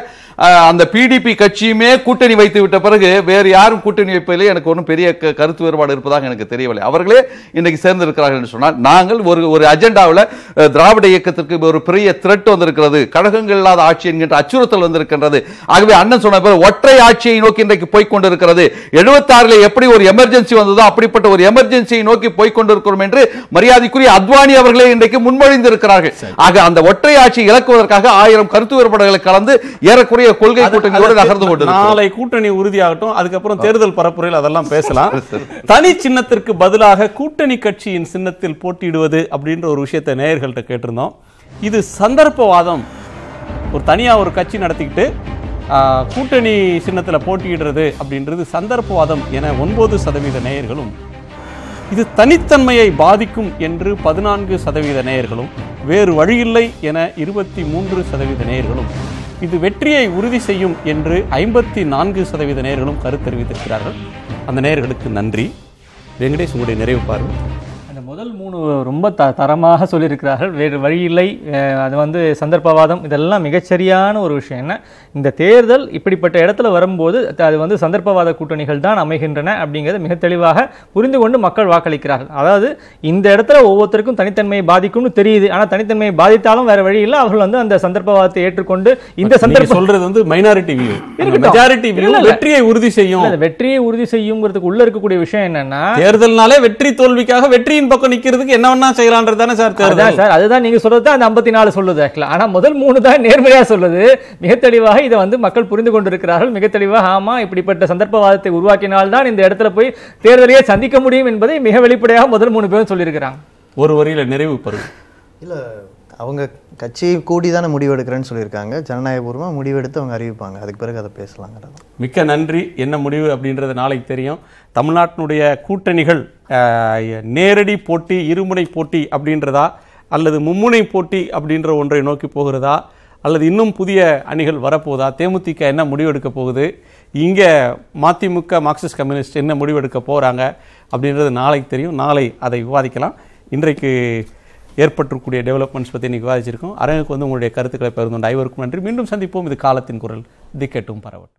அந்த பிடிபி கட்சியுமே கூட்டணி வைத்து விட்ட பிறகு வேறு யாரும் கூட்டணி வைப்பதிலே எனக்கு ஒன்றும் பெரிய கருத்து வேறுபாடு இருப்பதாக எனக்கு தெரியவில்லை அவர்களே இன்றைக்கு சேர்ந்திருக்கிறார்கள் என்று சொன்னால் நாங்கள் ஒரு ஒரு அஜெண்டாவில் திராவிட இயக்கத்திற்கு ஒரு பெரிய த்ரெட் வந்திருக்கிறது கழகங்கள் இல்லாத ஆட்சி என்கின்ற அச்சுறுத்தல் வந்திருக்கின்றது ஆகவே அண்ணன் சொன்ன ஒற்றை ஆட்சியை நோக்கி இன்றைக்கு போய்க் கொண்டிருக்கிறது எழுபத்தாறில் எப்படி ஒரு எமர்ஜென்சி வந்ததோ அப்படிப்பட்ட ஒரு எமர்ஜென்சியை நோக்கி போய்கொண்டிருக்கிறோம் என்று மரியாதைக்குரிய அத்வானி அவர்களே இன்றைக்கு முன்மொழிந்திருக்கிறார்கள் ஆக அந்த ஒற்றை ஆட்சி இழக்குவதற்காக ஆயிரம் கருத்து வேறுபாடுகளை கலந்து ஏறக்குறைய கொள்கை கூட்டணியோடு நகர்ந்து கொண்டு நாளை கூட்டணி உறுதியாகட்டும் அதுக்கப்புறம் தேர்தல் பரப்புரையில் அதெல்லாம் பேசலாம் தனி சின்னத்திற்கு பதிலாக கூட்டணி கட்சியின் சின்னத்தில் போட்டியிடுவது அப்படின்ற ஒரு விஷயத்தை நேயர்கள்ட்ட கேட்டிருந்தோம் இது சந்தர்ப்பவாதம் ஒரு தனியாக ஒரு கட்சி நடத்திக்கிட்டு கூட்டணி சின்னத்தில் போட்டியிடுறது அப்படின்றது சந்தர்ப்பவாதம் என ஒன்பது சதவீத நேயர்களும் இது தனித்தன்மையை பாதிக்கும் என்று பதினான்கு சதவீத நேயர்களும் வேறு வழியில்லை என இருபத்தி மூன்று சதவீத நேயர்களும் இது வெற்றியை உறுதி செய்யும் என்று ஐம்பத்தி நான்கு சதவீத நேயர்களும் கருத்து தெரிவித்திருக்கிறார்கள் அந்த நேயர்களுக்கு நன்றி வெங்கடேஷ் உங்களுடைய நிறைவு பாருங்கள் அந்த முதல் ரொம்ப த தரமாக சொல்லியிருக்கிறார்கள் வேறு வழி இல்லை அது வந்து சந்தர்ப்பவாதம் இதெல்லாம் மிகச்சரியான ஒரு விஷயம் என்ன இந்த தேர்தல் இப்படிப்பட்ட இடத்துல வரும்போது அது வந்து சந்தர்ப்பவாத கூட்டணிகள் தான் அமைகின்றன அப்படிங்கிறது மிக தெளிவாக புரிந்து கொண்டு மக்கள் வாக்களிக்கிறார்கள் அதாவது இந்த இடத்துல ஒவ்வொருத்தருக்கும் தனித்தன்மையை பாதிக்கும்னு தெரியுது ஆனால் தனித்தன்மையை பாதித்தாலும் வேறு வழி இல்லை அவர்கள் வந்து அந்த சந்தர்ப்பவாதத்தை ஏற்றுக்கொண்டு இந்த சந்தர்ப்பம் சொல்றது வந்து மைனாரிட்டி வியூ மெஜாரிட்டி வியூ வெற்றியை உறுதி செய்யும் வெற்றியை உறுதி செய்யுங்கிறதுக்கு உள்ள இருக்கக்கூடிய விஷயம் என்னன்னா தேர்தல்னாலே வெற்றி தோல்விக்காக வெற்றியின் பக்கம் நிற்கிறதுக்கு செய்யறதுக்கு என்ன வேணா செய்யலான்றது தானே சார் தேர்தல் சார் அதுதான் நீங்க சொல்றது அந்த ஐம்பத்தி நாலு சொல்லுது ஆக்சுவலா ஆனா முதல் மூணு தான் நேர்மையா சொல்லுது மிக தெளிவாக இதை வந்து மக்கள் புரிந்து கொண்டிருக்கிறார்கள் மிக தெளிவாக ஆமா இப்படிப்பட்ட சந்தர்ப்பவாதத்தை உருவாக்கினால் தான் இந்த இடத்துல போய் தேர்தலையே சந்திக்க முடியும் என்பதை மிக வெளிப்படையாக முதல் மூணு பேரும் சொல்லியிருக்கிறாங்க ஒரு வரியில நிறைவு பருவம் இல்லை அவங்க கட்சி கூடி தானே முடிவெடுக்கிறேன்னு சொல்லியிருக்காங்க ஜனநாயகபூர்வமாக முடிவெடுத்து அவங்க அறிவிப்பாங்க அதுக்கு பிறகு அதை பேசலாங்கிறது மிக்க நன்றி என்ன முடிவு அப்படின்றது நாளைக்கு தெரியும் தமிழ்நாட்டினுடைய கூட்டணிகள் நேரடி போட்டி இருமுனை போட்டி அப்படின்றதா அல்லது மும்முனை போட்டி அப்படின்ற ஒன்றை நோக்கி போகிறதா அல்லது இன்னும் புதிய அணிகள் வரப்போகுதா தேமுதிக என்ன முடிவெடுக்க போகுது இங்கே மதிமுக மார்க்சிஸ்ட் கம்யூனிஸ்ட் என்ன முடிவெடுக்க போகிறாங்க அப்படின்றது நாளைக்கு தெரியும் நாளை அதை விவாதிக்கலாம் இன்றைக்கு ஏற்பட்டிருக்கூடிய டெவலப்மெண்ட்ஸ் பற்றி இன்றைக்கி விவாதிச்சிருக்கோம் அரங்குக்கு வந்து உங்களுடைய கருத்துக்களை பகிர்ந்து ஐவருக்கும் நன்றி மீண்டும் சந்திப்போம் இது காலத்தின் குரல் திக்கெட்டும் பரவட்டும்